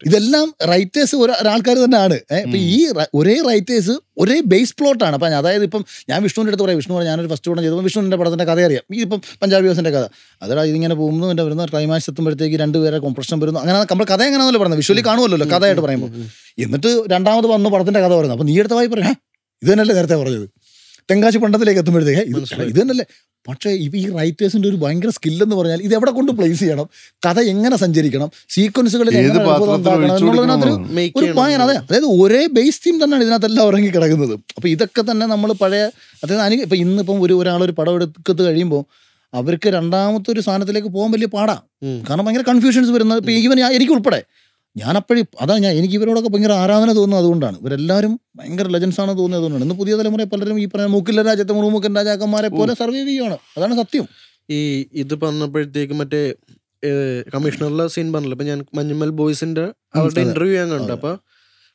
ഇതെല്ലാം റൈറ്റേഴ്സ് ഒരാൾക്കാർ തന്നെയാണ് ഇപ്പൊ ഈ ഒരേ റൈറ്റേഴ്സ് ഒരേ ബേസ് പ്ലോട്ടാണ് അപ്പൊ അതായത് ഇപ്പം ഞാൻ വിഷ്ണുവിൻ്റെ അടുത്ത് പറയാം വിഷ്ണു ഞാനൊരു ഫസ്റ്റ് കൂടെ ചെയ്തപ്പോൾ വിഷ്ണുവിൻ്റെ പടത്തിൻ്റെ കഥ അറിയാം ഈ ഇപ്പം പഞ്ചാബി ഹൗസിൻ്റെ കഥ അതായത് ഇതിങ്ങനെ പോകുന്നു എൻ്റെ വരുന്ന ക്ലൈമാക്സ് എത്തുമ്പോഴത്തേക്ക് രണ്ടുപേരെ കോംപ്രഷൻ വരുന്നു അങ്ങനെ നമ്മൾ കഥ എങ്ങനെയാണല്ലോ പറഞ്ഞത് വിഷ്വലി കാണുമല്ലോ കഥയായിട്ട് പറയുമ്പോൾ എന്നിട്ട് രണ്ടാമത് വന്നു പടത്തിൻ്റെ കഥ പറയുന്നത് അപ്പം നീ എടുത്ത വായി പറയാം ഇത് തന്നെയല്ലേ നേരത്തെ പറഞ്ഞത് തെങ്കാശി പണ്ടത്തിലേക്ക് എത്തുമ്പോഴത്തേക്ക് ഇത് തന്നെയല്ലേ പക്ഷേ ഈ റൈറ്റേഴ്സിന്റെ ഒരു ഭയങ്കര സ്കില്ലെന്ന് പറഞ്ഞാൽ ഇത് എവിടെ കൊണ്ട് പ്ലേസ് ചെയ്യണം കഥ എങ്ങനെ സഞ്ചരിക്കണം സീക്വൻസുകളിൽ ഒരു ഭയങ്കര അതെ അതായത് ഒരേ ബേസ് തീം തന്നെയാണ് ഇതിനകത്തെല്ലാം ഉറങ്ങി കിടക്കുന്നത് അപ്പൊ ഇതൊക്കെ തന്നെ നമ്മൾ പഴയ അതായത് അനു ഇപ്പൊ ഇന്നിപ്പം ഒരു ഒരാളൊരു പടം എടുക്കത്ത് കഴിയുമ്പോൾ അവർക്ക് രണ്ടാമത്തെ ഒരു സ്ഥാനത്തിലേക്ക് പോകാൻ വലിയ പാടാ കാരണം ഭയങ്കര കൺഫ്യൂഷൻസ് വരുന്നത് ഇപ്പൊ ഈവൻ എനിക്ക് ഉൾപ്പെടെ ഞാനപ്പോഴും അതാ ഞാൻ എനിക്ക് ഇവരോടൊക്കെ ഭയങ്കര ആരാധന തോന്നുന്നത് അതുകൊണ്ടാണ് ഇവരെല്ലാവരും ഭയങ്കര ലെജൻസ് ആണ് തോന്നിയത് അതുകൊണ്ടാണ് ഇന്ന് പുതിയ തലമുറ പലരും ഈ പറഞ്ഞ മൂക്കില്ല രാജ്യത്തെ മുറുമൂക്കൻ രാജാക്കന്മാരെ പോലെ സർവൈവ് ചെയ്യുകയാണ് അതാണ് സത്യം ഈ ഇത് പറഞ്ഞപ്പോഴത്തേക്ക് മറ്റേ കമ്മീഷണറിലെ സീൻ പറഞ്ഞല്ലോ ഇപ്പൊ ഞാൻ മഞ്ഞുമൽ ബോയ്സിന്റെ അവരുടെ ഇന്റർവ്യൂ ഞാൻ കണ്ടു അപ്പൊ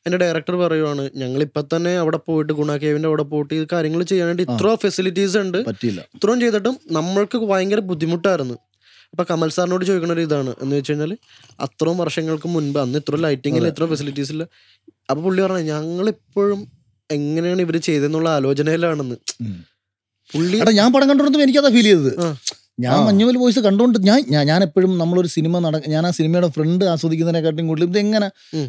എന്റെ ഡയറക്ടർ പറയുവാണ് ഞങ്ങൾ ഇപ്പൊ തന്നെ അവിടെ പോയിട്ട് ഗുണാക്കേവിന്റെ അവിടെ പോയിട്ട് ഈ കാര്യങ്ങൾ ചെയ്യാനായിട്ട് ഇത്ര ഫെസിലിറ്റീസ് ഉണ്ട് ഇത്രയും ചെയ്തിട്ടും നമ്മൾക്ക് ഭയങ്കര ബുദ്ധിമുട്ടായിരുന്നു ഇപ്പൊ കമൽ സാറിനോട് ചോദിക്കുന്ന ഒരു ഇതാണ് എന്ന് വെച്ച് കഴിഞ്ഞാൽ അത്രയും വർഷങ്ങൾക്ക് മുൻപ് അന്ന് ഇത്ര ലൈറ്റിങ്ങിൽ ഇത്ര ഫെസിലിറ്റീസ് ഇല്ല അപ്പോൾ പുള്ളി പറഞ്ഞു ഇപ്പോഴും എങ്ങനെയാണ് ഇവര് ചെയ്തെന്നുള്ള ആലോചനയിലാണെന്ന് പുള്ളി ഞാൻ പടം കണ്ടോ എനിക്കതാ ഫീൽ ചെയ്തത് ഞാൻ മഞ്ഞുമൽ ബോയ്സ് കണ്ടുകൊണ്ട് ഞാൻ ഞാൻ എപ്പോഴും നമ്മളൊരു സിനിമ നട ഞാൻ ആ സിനിമയുടെ ഫ്രണ്ട് ആസ്വദിക്കുന്നതിനെക്കാട്ടും കൂടുതലും ഇത് എങ്ങനെ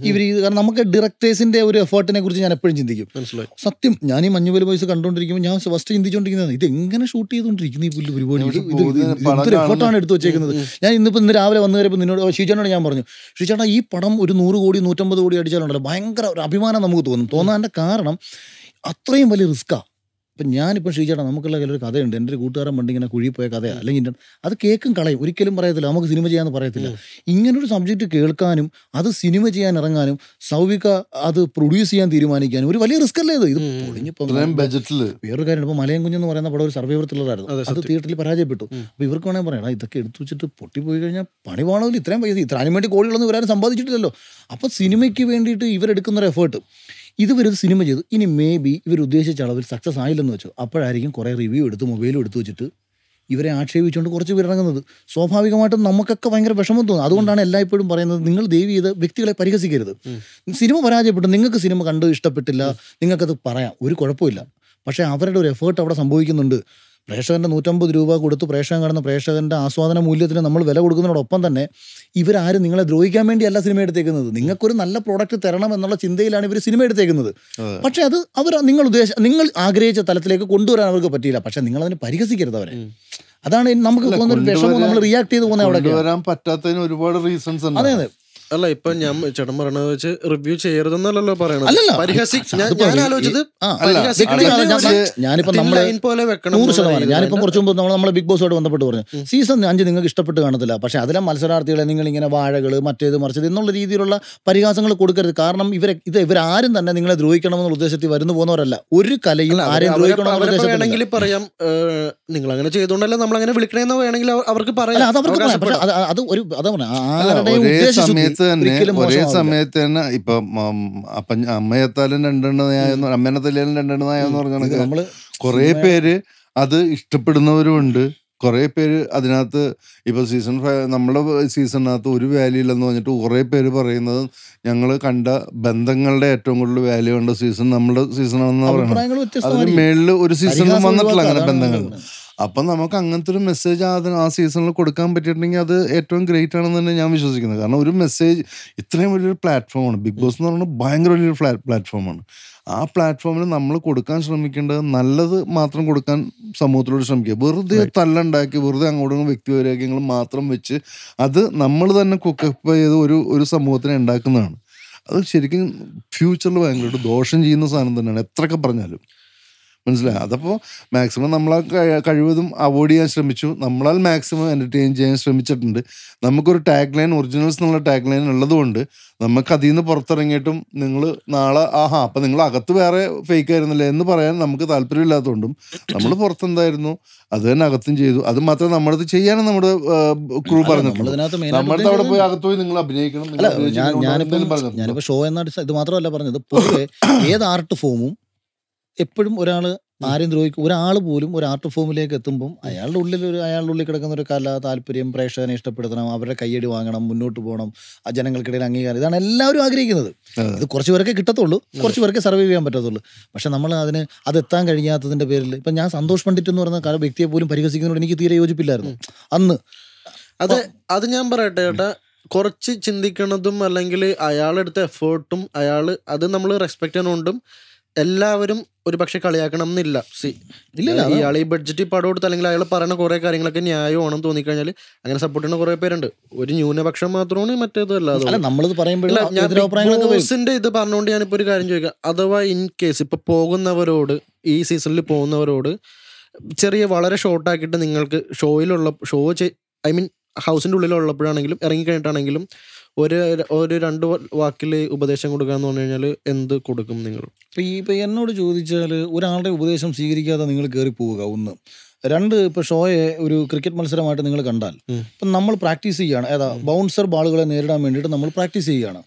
ഇവർ ഇത് കാരണം നമുക്ക് ഡയറക്ടേഴ്സിന്റെ ഒരു എഫേർട്ടിനെ കുറിച്ച് ഞാൻ എപ്പോഴും ചിന്തിക്കും സത്യം ഞാൻ ഈ മഞ്ഞുമൽ ബോയ്സ് കണ്ടുകൊണ്ടിരിക്കുമ്പോൾ ഞാൻ ഫസ്റ്റ് ചിന്തിച്ചുകൊണ്ടിരിക്കുന്നത് ഇത് എങ്ങനെ ഷൂട്ട് ചെയ്തുകൊണ്ടിരിക്കുന്നു ഈ പുല്ല് പരിപാടി ഇത് എഫേർട്ടാണ് എടുത്തു വെച്ചേക്കുന്നത് ഞാൻ ഇന്നിപ്പോൾ ഇന്ന് രാവിലെ വന്നു കയറിയപ്പോൾ നിന്നോട് ഷീജാനോട് ഞാൻ പറഞ്ഞു ഷീജാണ ഈ പടം ഒരു നൂറ് കോടി നൂറ്റമ്പത് കോടി അടിച്ചാലുണ്ടല്ലോ ഭയങ്കര ഒരു അഭിമാനം നമുക്ക് തോന്നും തോന്നാൻ്റെ കാരണം അത്രയും വലിയ റിസ്ക്കാണ് ഇപ്പം ഞാനിപ്പം ഷീജേട്ടാ നമുക്കുള്ള ഒരു കഥയുണ്ട് എൻ്റെ ഒരു കൂട്ടുകാരൻ പണ്ട് ഇങ്ങനെ കുഴി പോയ കഥയാണ് അല്ലെങ്കിൽ അത് കേൾക്കും കളയും ഒരിക്കലും പറയത്തില്ല നമുക്ക് സിനിമ ചെയ്യാമെന്ന് പറയത്തില്ല ഇങ്ങനൊരു സബ്ജക്റ്റ് കേൾക്കാനും അത് സിനിമ ചെയ്യാൻ ഇറങ്ങാനും സൗവിക അത് പ്രൊഡ്യൂസ് ചെയ്യാൻ തീരുമാനിക്കാനും ഒരു വലിയ റിസ്ക് അല്ലേ ഇത് ഇത് വേറൊരു കാര്യം ഇപ്പോൾ മലയം കുഞ്ഞെന്ന് പറയുന്ന പടം ഒരു സർവൈവർ ത്രില്ലറായിരുന്നു അത് തിയേറ്ററിൽ പരാജയപ്പെട്ടു അപ്പോൾ ഇവർക്ക് വേണമെങ്കിൽ പറയണം ഇതൊക്കെ എടുത്തു വെച്ചിട്ട് പൊട്ടിപ്പോയി കഴിഞ്ഞാൽ പണി വേണമെങ്കിൽ ഇത്രയും പൈസ ഇത്രയും വേണ്ടി കോടികളൊന്നും ഇവരാരും സമ്പാദിച്ചിട്ടില്ലല്ലോ അപ്പം സിനിമയ്ക്ക് വേണ്ടിയിട്ട് ഇവരെടുക്കുന്നൊരു എഫേർട്ട് ഇതുവരെ സിനിമ ചെയ്തു ഇനി മേ ബി ഇവർ ഉദ്ദേശിച്ച അളവിൽ സക്സസ് ആയില്ലെന്ന് വെച്ചു അപ്പോഴായിരിക്കും കുറേ റിവ്യൂ എടുത്ത് മൊബൈലും എടുത്ത് വെച്ചിട്ട് ഇവരെ ആക്ഷേപിച്ചുകൊണ്ട് കുറച്ച് പേർ ഇറങ്ങുന്നത് സ്വാഭാവികമായിട്ടും നമുക്കൊക്കെ ഭയങ്കര വിഷമം തോന്നും അതുകൊണ്ടാണ് എല്ലായ്പ്പോഴും പറയുന്നത് നിങ്ങൾ ദേവി ചെയ്ത് വ്യക്തികളെ പരിഹസിക്കരുത് സിനിമ പരാജയപ്പെട്ടു നിങ്ങൾക്ക് സിനിമ കണ്ട് ഇഷ്ടപ്പെട്ടില്ല നിങ്ങൾക്കത് പറയാം ഒരു കുഴപ്പമില്ല പക്ഷേ അവരുടെ ഒരു എഫേർട്ട് അവിടെ സംഭവിക്കുന്നുണ്ട് പ്രേക്ഷകൻ്റെ നൂറ്റമ്പത് രൂപ കൊടുത്ത് പ്രേക്ഷകൻ കാണുന്ന പ്രേക്ഷകൻ്റെ ആസ്വാദന മൂല്യത്തിന് നമ്മൾ വില കൊടുക്കുന്നതിനോടൊപ്പം തന്നെ ഇവരാരും നിങ്ങളെ ദ്രോഹിക്കാൻ വേണ്ടിയല്ല സിനിമ എടുത്തേക്കുന്നത് നിങ്ങൾക്കൊരു നല്ല പ്രോഡക്റ്റ് തരണം എന്നുള്ള ചിന്തയിലാണ് ഇവർ സിനിമ എടുത്തേക്കുന്നത് പക്ഷേ അത് അവർ നിങ്ങൾ ഉദ്ദേശ നിങ്ങൾ ആഗ്രഹിച്ച തലത്തിലേക്ക് കൊണ്ടുവരാൻ അവർക്ക് പറ്റിയില്ല പക്ഷേ നിങ്ങൾ അതിനെ പരിഹസിക്കരുത് അവരെ അതാണ് നമുക്ക് തോന്നുന്ന വിഷമം നമ്മൾ റിയാക്ട് ചെയ്ത് പോകുന്ന അവിടെ വരാൻ പറ്റാത്തതിന് ഒരുപാട് റീസൺസ് അതെ അതെ അല്ല ഇപ്പൊ ഞാൻ ചേട്ടൻ പറയണത് വെച്ച് റിവ്യൂ ചെയ്യരുതെന്നല്ലോ പറയണത് ഞാനിപ്പോ വെക്കണം കുറച്ച് മുമ്പ് നമ്മൾ നമ്മളെ ബിഗ് ബോസുമായിട്ട് ബന്ധപ്പെട്ട് പറഞ്ഞു സീസൺ അഞ്ച് നിങ്ങൾക്ക് ഇഷ്ടപ്പെട്ട് കാണത്തില്ല പക്ഷെ അതിലെ മത്സരാർത്ഥികളെ നിങ്ങൾ ഇങ്ങനെ വാഴകൾ മറ്റേത് മറിച്ചത് എന്നുള്ള രീതിയിലുള്ള പരിഹാസങ്ങൾ കൊടുക്കരുത് കാരണം ഇവരെ ഇത് ഇവരാരും തന്നെ നിങ്ങളെ ദ്രോഹിക്കണമെന്നുള്ള ഉദ്ദേശത്തിൽ വരുന്നു പോകുന്നവരല്ല ഒരു കലയും ആരെയും ദ്രോഹിക്കണമെങ്കിൽ പറയാം നിങ്ങൾ അങ്ങനെ ചെയ്തോണ്ടല്ല നമ്മൾ അങ്ങനെ വിളിക്കണമെന്ന് വേണമെങ്കിൽ അവർക്ക് പറയാം അത് അവർക്ക് അത് ഒരു അതാ ആരുടെ സമയത്ത് സമയത്ത് തന്നെ ഒരേ സമയത്ത് തന്നെ ഇപ്പൊ അപ്പ അമ്മയത്താലും രണ്ടെണ്ണതായെന്ന് അമ്മേനത്തല്ലേലും രണ്ടെണ്ണതായെന്ന് പറഞ്ഞ കുറെ പേര് അത് ഇഷ്ടപ്പെടുന്നവരുണ്ട് കുറെ പേര് അതിനകത്ത് ഇപ്പൊ സീസൺ ഫൈവ് നമ്മുടെ സീസണിനകത്ത് ഒരു വാല്യൂ ഇല്ലെന്ന് പറഞ്ഞിട്ട് കുറെ പേര് പറയുന്നത് ഞങ്ങൾ കണ്ട ബന്ധങ്ങളുടെ ഏറ്റവും കൂടുതൽ വാല്യൂ കണ്ട സീസൺ നമ്മുടെ സീസൺ ആണെന്ന് പറയുന്നത് അതിന് മേളില് ഒരു സീസണിലും വന്നിട്ടില്ല അങ്ങനെ ബന്ധങ്ങൾ അപ്പൊ നമുക്ക് അങ്ങനത്തെ ഒരു മെസ്സേജ് ആ ആ സീസണിൽ കൊടുക്കാൻ പറ്റിയിട്ടുണ്ടെങ്കിൽ അത് ഏറ്റവും ഗ്രേറ്റ് ആണെന്ന് തന്നെ ഞാൻ വിശ്വസിക്കുന്നത് കാരണം ഒരു മെസ്സേജ് ഇത്രയും വലിയൊരു പ്ലാറ്റ്ഫോമാണ് ബിഗ് ബോസ് എന്ന് പറയുന്നത് ഭയങ്കര വലിയൊരു പ്ലാറ്റ്ഫോമാണ് ആ പ്ലാറ്റ്ഫോമിൽ നമ്മൾ കൊടുക്കാൻ ശ്രമിക്കേണ്ടത് നല്ലത് മാത്രം കൊടുക്കാൻ സമൂഹത്തിലൂടെ ശ്രമിക്കുക വെറുതെ തല്ലുണ്ടാക്കി വെറുതെ അങ്ങോട്ടും വ്യക്തിവൈരാഗ്യങ്ങൾ മാത്രം വെച്ച് അത് നമ്മൾ തന്നെ കുക്കപ്പ് ചെയ്ത് ഒരു ഒരു സമൂഹത്തിനെ ഉണ്ടാക്കുന്നതാണ് അത് ശരിക്കും ഫ്യൂച്ചറിൽ ഭയങ്കരമായിട്ട് ദോഷം ചെയ്യുന്ന സാധനം തന്നെയാണ് എത്രയൊക്കെ പറഞ്ഞാലും മനസ്സിലായി അതപ്പോൾ മാക്സിമം നമ്മളെ കഴിവതും അവോയ്ഡ് ചെയ്യാൻ ശ്രമിച്ചു നമ്മളാൽ മാക്സിമം എൻ്റർടൈൻ ചെയ്യാൻ ശ്രമിച്ചിട്ടുണ്ട് നമുക്കൊരു ടാഗ് ലൈൻ ഒറിജിനൽസ് എന്നുള്ള ടാഗ് ലൈൻ ഉള്ളതുകൊണ്ട് നമുക്ക് അതിൽ നിന്ന് പുറത്തിറങ്ങിയിട്ടും നിങ്ങൾ നാളെ ആഹാ അപ്പം നിങ്ങൾ അകത്ത് വേറെ ഫേക്ക് ആയിരുന്നില്ലേ എന്ന് പറയാൻ നമുക്ക് താല്പര്യമില്ലാത്തതുകൊണ്ടും നമ്മൾ പുറത്തെന്തായിരുന്നു അത് തന്നെ അകത്തും ചെയ്തു അത് മാത്രം നമ്മുടെ അത് ചെയ്യാനും നമ്മുടെ ക്രൂ പറഞ്ഞു നമ്മുടെ അവിടെ പോയി അകത്ത് പോയി നിങ്ങൾ അഭിനയിക്കണം ഞാനിപ്പോൾ ഷോ എന്ന ഇത് മാത്രമല്ല പറഞ്ഞത് പൊതുവെ ഏത് ആർട്ട് ഫോമും എപ്പോഴും ഒരാൾ ആരും ദ്രോഹിക്കും ഒരാൾ പോലും ഒരു ആർട്ട് ഫോമിലേക്ക് എത്തുമ്പം അയാളുടെ ഉള്ളിൽ ഒരു അയാളുടെ ഉള്ളിൽ കിടക്കുന്ന ഒരു കല താല്പര്യം പ്രേക്ഷകനെ ഇഷ്ടപ്പെടുത്തണം അവരുടെ കയ്യടി വാങ്ങണം മുന്നോട്ട് പോകണം ആ ജനങ്ങൾക്കിടയിൽ അംഗീകാരം ഇതാണ് എല്ലാവരും ആഗ്രഹിക്കുന്നത് ഇത് കുറച്ച് പേർക്ക് കിട്ടത്തുള്ളൂ കുറച്ച് പേർക്ക് സർവൈവ് ചെയ്യാൻ പറ്റത്തുള്ളൂ പക്ഷെ നമ്മൾ അതിന് എത്താൻ കഴിയാത്തതിന്റെ പേരിൽ ഇപ്പം ഞാൻ സന്തോഷ് പണ്ഡിറ്റ് എന്ന് പറയുന്ന വ്യക്തിയെ പോലും പരിഹസിക്കുന്നതിനോട് എനിക്ക് തീരെ യോജിപ്പില്ലായിരുന്നു അന്ന് അത് അത് ഞാൻ പറയട്ടെ ചേട്ടാ കുറച്ച് ചിന്തിക്കണതും അല്ലെങ്കിൽ അയാളെടുത്ത എഫേർട്ടും അയാൾ അത് നമ്മൾ റെസ്പെക്ട് ചെയ്യണോണ്ടും എല്ലാവരും ഒരു പക്ഷെ കളിയാക്കണം എന്നില്ല സി ഇയാൾ ഈ ബഡ്ജറ്റ് പടം കൊടുത്ത് അല്ലെങ്കിൽ അയാൾ പറയുന്ന കുറെ കാര്യങ്ങളൊക്കെ ന്യായമാണെന്ന് തോന്നിക്കഴിഞ്ഞാൽ അങ്ങനെ സപ്പോർട്ട് ചെയ്യുന്ന കുറെ പേരുണ്ട് ഒരു ന്യൂനപക്ഷം മാത്രമാണ് മറ്റേത് അല്ലാതെ ഇത് പറഞ്ഞുകൊണ്ട് ഞാനിപ്പോ ഒരു കാര്യം ചോദിക്കാം അഥവാ ഇൻ കേസ് ഇപ്പൊ പോകുന്നവരോട് ഈ സീസണിൽ പോകുന്നവരോട് ചെറിയ വളരെ ഷോർട്ടാക്കിയിട്ട് നിങ്ങൾക്ക് ഷോയിലുള്ള ഷോ ഐ മീൻ ഹൗസിൻ്റെ ഉള്ളിലുള്ളപ്പോഴാണെങ്കിലും ഇറങ്ങിക്കഴിഞ്ഞിട്ടാണെങ്കിലും ഒരു ഒരു രണ്ട് വാക്കിൽ ഉപദേശം കൊടുക്കുക എന്ന് പറഞ്ഞു കഴിഞ്ഞാൽ എന്ത് കൊടുക്കും നിങ്ങൾ ഇപ്പം ഈ ഇപ്പം എന്നോട് ചോദിച്ചാൽ ഒരാളുടെ ഉപദേശം സ്വീകരിക്കാതെ നിങ്ങൾ കയറി പോവുക ഒന്ന് രണ്ട് ഇപ്പോൾ ഷോയെ ഒരു ക്രിക്കറ്റ് മത്സരമായിട്ട് നിങ്ങൾ കണ്ടാൽ ഇപ്പം നമ്മൾ പ്രാക്ടീസ് ചെയ്യുകയാണ് ഏതാ ബൗൺസർ ബാളുകളെ നേരിടാൻ വേണ്ടിയിട്ട് നമ്മൾ പ്രാക്ടീസ് ചെയ്യുകയാണ്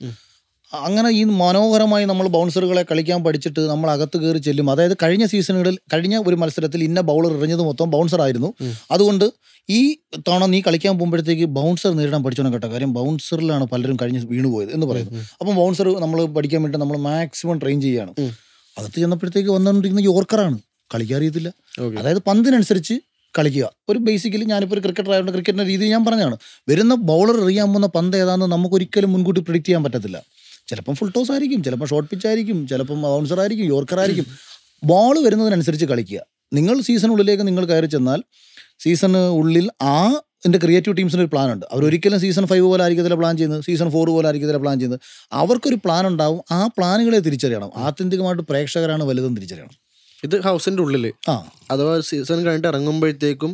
അങ്ങനെ ഈ മനോഹരമായി നമ്മൾ ബൗൺസറുകളെ കളിക്കാൻ പഠിച്ചിട്ട് നമ്മൾ അകത്ത് കയറി ചെല്ലും അതായത് കഴിഞ്ഞ സീസണുകളിൽ കഴിഞ്ഞ ഒരു മത്സരത്തിൽ ഇന്ന ബൗളർ എറിഞ്ഞത് മൊത്തം ബൗൺസറായിരുന്നു അതുകൊണ്ട് ഈ തവണ നീ കളിക്കാൻ പോകുമ്പോഴത്തേക്ക് ബൗൺസർ നേരിടാൻ പഠിച്ചോണം കേട്ടോ കാര്യം ബൗൺസറിലാണ് പലരും കഴിഞ്ഞ് വീണുപോയത് എന്ന് പറയുന്നു അപ്പം ബൗൺസർ നമ്മൾ പഠിക്കാൻ വേണ്ടി നമ്മൾ മാക്സിമം ട്രെയിൻ ചെയ്യുകയാണ് അകത്ത് ചെന്നപ്പോഴത്തേക്ക് വന്നുകൊണ്ടിരിക്കുന്ന യോർക്കറാണ് കളിക്കാൻ അറിയത്തില്ല അതായത് പന്തിനനുസരിച്ച് കളിക്കുക ഒരു ബേസിക്കലി ഞാനിപ്പോൾ ഒരു ക്രിക്കറ്റർ ആയതുകൊണ്ട് ക്രിക്കറ്റിൻ്റെ രീതി ഞാൻ പറഞ്ഞാണ് വരുന്ന ബൗളർ എറിയാൻ പോകുന്ന പന്ത് ഏതാണെന്ന് നമുക്കൊരിക്കലും മുൻകൂട്ടി പ്രിഡിക്റ്റ് ചെയ്യാൻ പറ്റത്തില്ല ചിലപ്പം ഫുൾ ടോസ് ആയിരിക്കും ചിലപ്പോൾ ഷോർട്ട് പിച്ച് ആയിരിക്കും ചിലപ്പം ബൗൺസർ ആയിരിക്കും യോർക്കർ ആയിരിക്കും ബോൾ വരുന്നതിനനുസരിച്ച് കളിക്കുക നിങ്ങൾ സീസൺ ഉള്ളിലേക്ക് നിങ്ങൾ കയറി ചെന്നാൽ സീസണ് ഉള്ളിൽ ആ എൻ്റെ ക്രിയേറ്റീവ് ടീംസിന് ഒരു പ്ലാൻ ഉണ്ട് അവർ ഒരിക്കലും സീസൺ ഫൈവ് പോലെ ആയിരിക്കത്തില്ല പ്ലാൻ ചെയ്യുന്നത് സീസൺ ഫോർ പോലെ ആയിരിക്കത്തില്ല പ്ലാൻ ചെയ്യുന്നത് അവർക്കൊരു പ്ലാൻ ഉണ്ടാവും ആ പ്ലാനുകളെ തിരിച്ചറിയണം ആത്യന്തികമായിട്ട് പ്രേക്ഷകരാണ് വലുതെന്ന് തിരിച്ചറിയണം ഇത് ഹൗസിന്റെ ഉള്ളിൽ ആ അഥവാ സീസൺ കഴിഞ്ഞിട്ട് ഇറങ്ങുമ്പോഴത്തേക്കും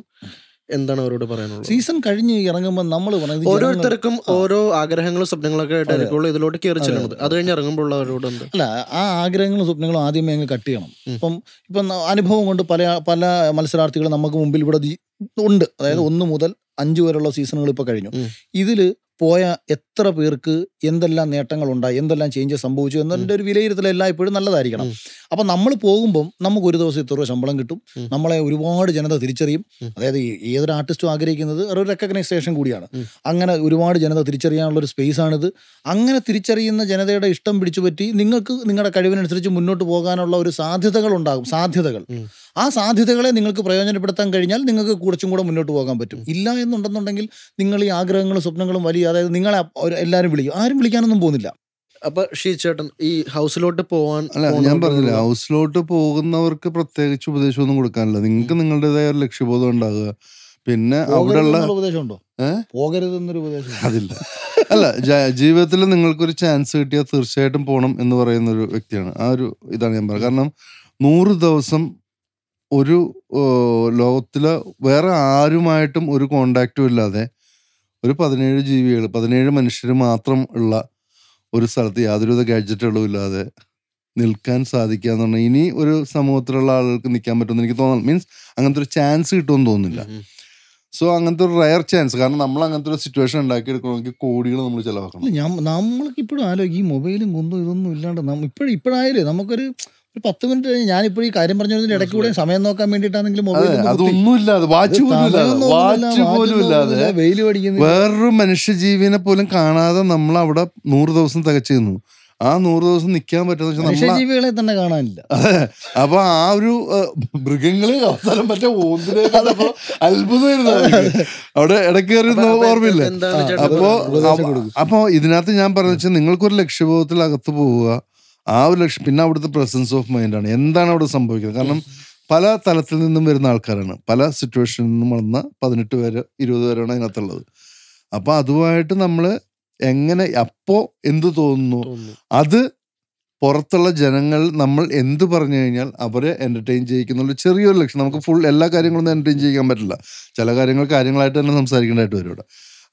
എന്താണ് അവരോട് പറയാനുള്ളത് സീസൺ കഴിഞ്ഞ് ഇറങ്ങുമ്പോൾ നമ്മൾ ഓരോരുത്തർക്കും ഓരോ ആഗ്രഹങ്ങളും സ്വപ്നങ്ങളൊക്കെ ആയിട്ടായിരിക്കുള്ളൂ ഇതിലോട്ട് കയറി ചെല്ലുന്നത് അത് കഴിഞ്ഞ് ഇറങ്ങുമ്പോൾ അവരോട് അല്ല ആ ആഗ്രഹങ്ങളും സ്വപ്നങ്ങളും ആദ്യമേ അങ്ങ് കട്ട് ചെയ്യണം ഇപ്പം ഇപ്പം അനുഭവം കൊണ്ട് പല പല മത്സരാർത്ഥികളും നമുക്ക് മുമ്പിൽ ഇവിടെ ഉണ്ട് അതായത് ഒന്ന് മുതൽ അഞ്ച് വരെയുള്ള സീസണുകൾ ഇപ്പോൾ കഴിഞ്ഞു ഇതില് പോയ എത്ര പേർക്ക് എന്തെല്ലാം നേട്ടങ്ങളുണ്ടായി എന്തെല്ലാം ചേഞ്ചസ് സംഭവിച്ചു എന്നതിൻ്റെ ഒരു വിലയിരുത്തൽ ഇപ്പോഴും നല്ലതായിരിക്കണം അപ്പം നമ്മൾ പോകുമ്പം നമുക്ക് ഒരു ദിവസം ഇത്ര ശമ്പളം കിട്ടും നമ്മളെ ഒരുപാട് ജനത തിരിച്ചറിയും അതായത് ഏതൊരു ആർട്ടിസ്റ്റും ആഗ്രഹിക്കുന്നത് ഒരു റെക്കഗ്നൈസേഷൻ കൂടിയാണ് അങ്ങനെ ഒരുപാട് ജനത തിരിച്ചറിയാനുള്ള ഒരു സ്പേസാണിത് അങ്ങനെ തിരിച്ചറിയുന്ന ജനതയുടെ ഇഷ്ടം പിടിച്ചുപറ്റി നിങ്ങൾക്ക് നിങ്ങളുടെ കഴിവിനനുസരിച്ച് മുന്നോട്ട് പോകാനുള്ള ഒരു സാധ്യതകൾ ഉണ്ടാകും സാധ്യതകൾ ആ സാധ്യതകളെ നിങ്ങൾക്ക് പ്രയോജനപ്പെടുത്താൻ കഴിഞ്ഞാൽ നിങ്ങൾക്ക് കുറച്ചും കൂടെ മുന്നോട്ട് പോകാൻ പറ്റും ഇല്ല എന്നുണ്ടെന്നുണ്ടെങ്കിൽ നിങ്ങൾ ഈ ആഗ്രഹങ്ങളും സ്വപ്നങ്ങളും വലിയ അതായത് നിങ്ങളെ എല്ലാവരും വിളിക്കും ആരും വിളിക്കാനൊന്നും പോകുന്നില്ല അപ്പൊ ഷീ ചേട്ടൻ ഈ ഹൗസിലോട്ട് പോവാൻ അല്ല ഞാൻ പറഞ്ഞില്ല ഹൗസിലോട്ട് പോകുന്നവർക്ക് പ്രത്യേകിച്ച് ഉപദേശമൊന്നും കൊടുക്കാനില്ല നിങ്ങൾക്ക് നിങ്ങളുടേതായ ഒരു ലക്ഷ്യബോധം ഉണ്ടാകുക പിന്നെ അവിടെയുള്ള ഉപദേശമുണ്ടോ ഉപദേശം അതില്ല അല്ല ജീവിതത്തിൽ നിങ്ങൾക്കൊരു ചാൻസ് കിട്ടിയാൽ തീർച്ചയായിട്ടും പോകണം എന്ന് പറയുന്ന ഒരു വ്യക്തിയാണ് ആ ഒരു ഇതാണ് ഞാൻ പറയുന്നത് കാരണം നൂറ് ദിവസം ഒരു ലോകത്തില് വേറെ ആരുമായിട്ടും ഒരു കോണ്ടാക്റ്റും ഇല്ലാതെ ഒരു പതിനേഴ് ജീവികൾ പതിനേഴ് മനുഷ്യർ മാത്രം ഉള്ള ഒരു സ്ഥലത്ത് യാതൊരുവിധ ഗാഡ്ജറ്റുകളും ഇല്ലാതെ നിൽക്കാൻ സാധിക്കുക എന്ന് പറഞ്ഞാൽ ഇനി ഒരു സമൂഹത്തിലുള്ള ആളുകൾക്ക് നിൽക്കാൻ പറ്റുമെന്ന് എനിക്ക് തോന്നുന്നു മീൻസ് അങ്ങനത്തെ ഒരു ചാൻസ് കിട്ടുമെന്ന് തോന്നുന്നില്ല സോ അങ്ങനത്തെ ഒരു റയർ ചാൻസ് കാരണം നമ്മൾ അങ്ങനത്തെ ഒരു സിറ്റുവേഷൻ ഉണ്ടാക്കിയെടുക്കണമെങ്കിൽ കോടികൾ നമ്മൾ ചിലവാക്കണം ഞാൻ നമ്മൾക്ക് ഇപ്പോഴും ആലോചിക്കും ഈ മൊബൈലും കുന്തം ഇതൊന്നും ഇല്ലാണ്ട് ഇപ്പോഴും ഇപ്പോഴായാലേ നമുക്കൊരു ഒരു പത്ത് മിനിറ്റ് ഞാനിപ്പോ ഈ കാര്യം പറഞ്ഞതിന്റെ ഇടയ്ക്ക് കൂടെ സമയം നോക്കാൻ വേണ്ടിട്ടാണെങ്കിലും അതൊന്നുമില്ലാതെ വാച്ച് പോലും പോലും ഇല്ലാതെ വെയിൽ പഠിക്കുന്നു വേറൊരു മനുഷ്യജീവിനെ പോലും കാണാതെ നമ്മൾ അവിടെ നൂറ് ദിവസം തികച്ചിരുന്നു ആ നൂറ് ദിവസം നിൽക്കാൻ പറ്റുന്ന തന്നെ കാണാനില്ല അപ്പൊ ആ ഒരു മൃഗങ്ങളെ അവസാനം മറ്റേ ഓന്തിനെ അത്ഭുതമായിരുന്നു അവിടെ ഇടയ്ക്ക് ഓർമ്മയില്ലേ അപ്പോ അപ്പോ ഇതിനകത്ത് ഞാൻ പറഞ്ഞു വെച്ചാൽ നിങ്ങൾക്കൊരു ലക്ഷ്യബോധത്തിൽ അകത്ത് പോവുക ആ ഒരു ലക്ഷ്യം പിന്നെ അവിടുത്തെ പ്രസൻസ് ഓഫ് മൈൻഡാണ് എന്താണ് അവിടെ സംഭവിക്കുന്നത് കാരണം പല തലത്തിൽ നിന്നും വരുന്ന ആൾക്കാരാണ് പല സിറ്റുവേഷനിൽ നിന്നും വളർന്ന പതിനെട്ട് പേര് ഇരുപത് പേരാണ് അതിനകത്തുള്ളത് അപ്പോൾ അതുമായിട്ട് നമ്മൾ എങ്ങനെ അപ്പോൾ എന്ത് തോന്നുന്നു അത് പുറത്തുള്ള ജനങ്ങൾ നമ്മൾ എന്ത് പറഞ്ഞു കഴിഞ്ഞാൽ അവരെ എൻ്റർടൈൻ ചെയ്യിക്കുന്നുള്ള ചെറിയൊരു ലക്ഷ്യം നമുക്ക് ഫുൾ എല്ലാ കാര്യങ്ങളും എൻ്റർടൈൻ ചെയ്യിക്കാൻ പറ്റില്ല ചില കാര്യങ്ങൾ കാര്യങ്ങളായിട്ട് തന്നെ സംസാരിക്കേണ്ടതായിട്ട് വരും ഇവിടെ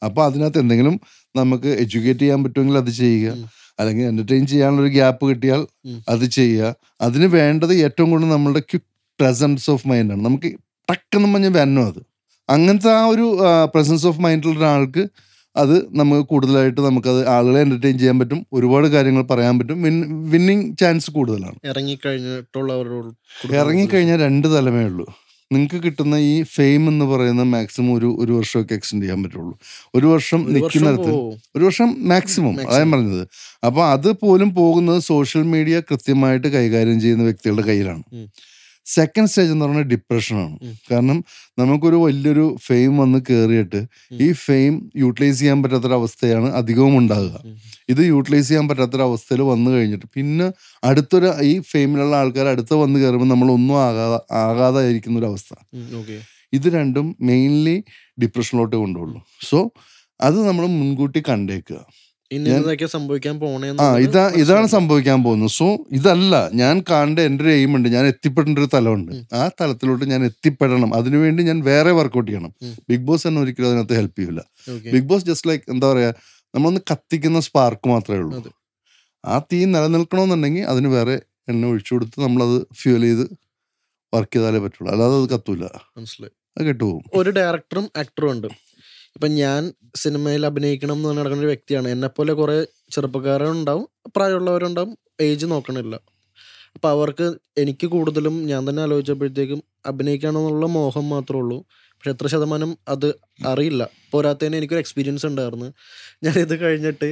അപ്പോൾ അതിനകത്ത് എന്തെങ്കിലും നമുക്ക് എഡ്യൂക്കേറ്റ് ചെയ്യാൻ പറ്റുമെങ്കിൽ അത് ചെയ്യുക അല്ലെങ്കിൽ എൻ്റർടൈൻ ചെയ്യാനുള്ളൊരു ഗ്യാപ്പ് കിട്ടിയാൽ അത് ചെയ്യുക അതിന് വേണ്ടത് ഏറ്റവും കൂടുതൽ നമ്മളുടെ ക്വിക്ക് പ്രസൻസ് ഓഫ് മൈൻഡാണ് നമുക്ക് ടക്കെന്ന് പറഞ്ഞാൽ വന്നു അത് അങ്ങനത്തെ ആ ഒരു പ്രസൻസ് ഓഫ് മൈൻഡിലുള്ള ഒരാൾക്ക് അത് നമുക്ക് കൂടുതലായിട്ട് നമുക്കത് ആളുകളെ എൻ്റർടൈൻ ചെയ്യാൻ പറ്റും ഒരുപാട് കാര്യങ്ങൾ പറയാൻ പറ്റും വിൻ വിന്നിങ് ചാൻസ് കൂടുതലാണ് ഇറങ്ങിക്കഴിഞ്ഞിട്ടുള്ളവരോട് ഇറങ്ങിക്കഴിഞ്ഞാൽ രണ്ട് തലമേ ഉള്ളൂ നിങ്ങൾക്ക് കിട്ടുന്ന ഈ ഫെയിം എന്ന് പറയുന്ന മാക്സിമം ഒരു ഒരു വർഷമൊക്കെ എക്സ്റ്റെൻഡ് ചെയ്യാൻ പറ്റുള്ളൂ ഒരു വർഷം നിൽക്കുന്നിടത്ത് ഒരു വർഷം മാക്സിമം അതാണ് പറഞ്ഞത് അപ്പോൾ അത് പോലും പോകുന്നത് സോഷ്യൽ മീഡിയ കൃത്യമായിട്ട് കൈകാര്യം ചെയ്യുന്ന വ്യക്തികളുടെ കയ്യിലാണ് സെക്കൻഡ് സ്റ്റേജ് എന്ന് പറഞ്ഞാൽ ഡിപ്രഷനാണ് കാരണം നമുക്കൊരു വലിയൊരു ഫെയിം വന്ന് കയറിയിട്ട് ഈ ഫെയിം യൂട്ടിലൈസ് ചെയ്യാൻ പറ്റാത്തൊരവസ്ഥയാണ് അധികവും ഉണ്ടാകുക ഇത് യൂട്ടിലൈസ് ചെയ്യാൻ പറ്റാത്തൊരവസ്ഥയിൽ വന്നു കഴിഞ്ഞിട്ട് പിന്നെ അടുത്തൊരു ഈ ഫെയിമിലുള്ള ആൾക്കാർ അടുത്ത് വന്ന് കയറുമ്പോൾ നമ്മൾ ഒന്നും ആകാതെ ആകാതായിരിക്കുന്ന ഒരു അവസ്ഥ ഇത് രണ്ടും മെയിൻലി ഡിപ്രഷനിലോട്ട് കൊണ്ടുപോകുള്ളൂ സോ അത് നമ്മൾ മുൻകൂട്ടി കണ്ടേക്കുക സംഭവിക്കാൻ ഇതാണ് സംഭവിക്കാൻ പോകുന്നത് സോ ഇതല്ല ഞാൻ കാണേണ്ട എൻ്റെ ഒരു എയിം ഉണ്ട് ഞാൻ എത്തിപ്പെടേണ്ട ഒരു തലമുണ്ട് ആ തലത്തിലോട്ട് ഞാൻ എത്തിപ്പെടണം അതിനുവേണ്ടി ഞാൻ വേറെ വർക്ക്ഔട്ട് ചെയ്യണം ബിഗ് ബോസ് തന്നെ ഒരിക്കലും അതിനകത്ത് ഹെൽപ്പ് ചെയ്യില്ല ബിഗ് ബോസ് ജസ്റ്റ് ലൈക്ക് എന്താ പറയാ നമ്മളൊന്ന് കത്തിക്കുന്ന സ്പാർക്ക് മാത്രമേ ഉള്ളൂ ആ തീ നിലനിൽക്കണമെന്നുണ്ടെങ്കിൽ അതിന് വേറെ എണ്ണ ഒഴിച്ചു കൊടുത്ത് നമ്മളത് ഫ്യൂൽ ചെയ്ത് വർക്ക് ചെയ്താലേ പറ്റുള്ളൂ അല്ലാതെ അത് കത്തൂല മനസ്സിലായി ഒരു ഡയറക്ടറും ആക്ടറും ഉണ്ട് ഇപ്പം ഞാൻ സിനിമയിൽ അഭിനയിക്കണം എന്ന് പറഞ്ഞ നടക്കുന്ന ഒരു വ്യക്തിയാണ് എന്നെപ്പോലെ കുറേ ചെറുപ്പക്കാരുണ്ടാവും പ്രായമുള്ളവരുണ്ടാവും ഏജ് നോക്കണില്ല അപ്പൊ അവർക്ക് എനിക്ക് കൂടുതലും ഞാൻ തന്നെ ആലോചിച്ചപ്പോഴത്തേക്കും അഭിനയിക്കണമെന്നുള്ള മോഹം മാത്രമേ ഉള്ളൂ പക്ഷെ എത്ര ശതമാനം അത് അറിയില്ല പോരാത്തതിന് എനിക്കൊരു എക്സ്പീരിയൻസ് ഉണ്ടായിരുന്നു ഇത് കഴിഞ്ഞിട്ട്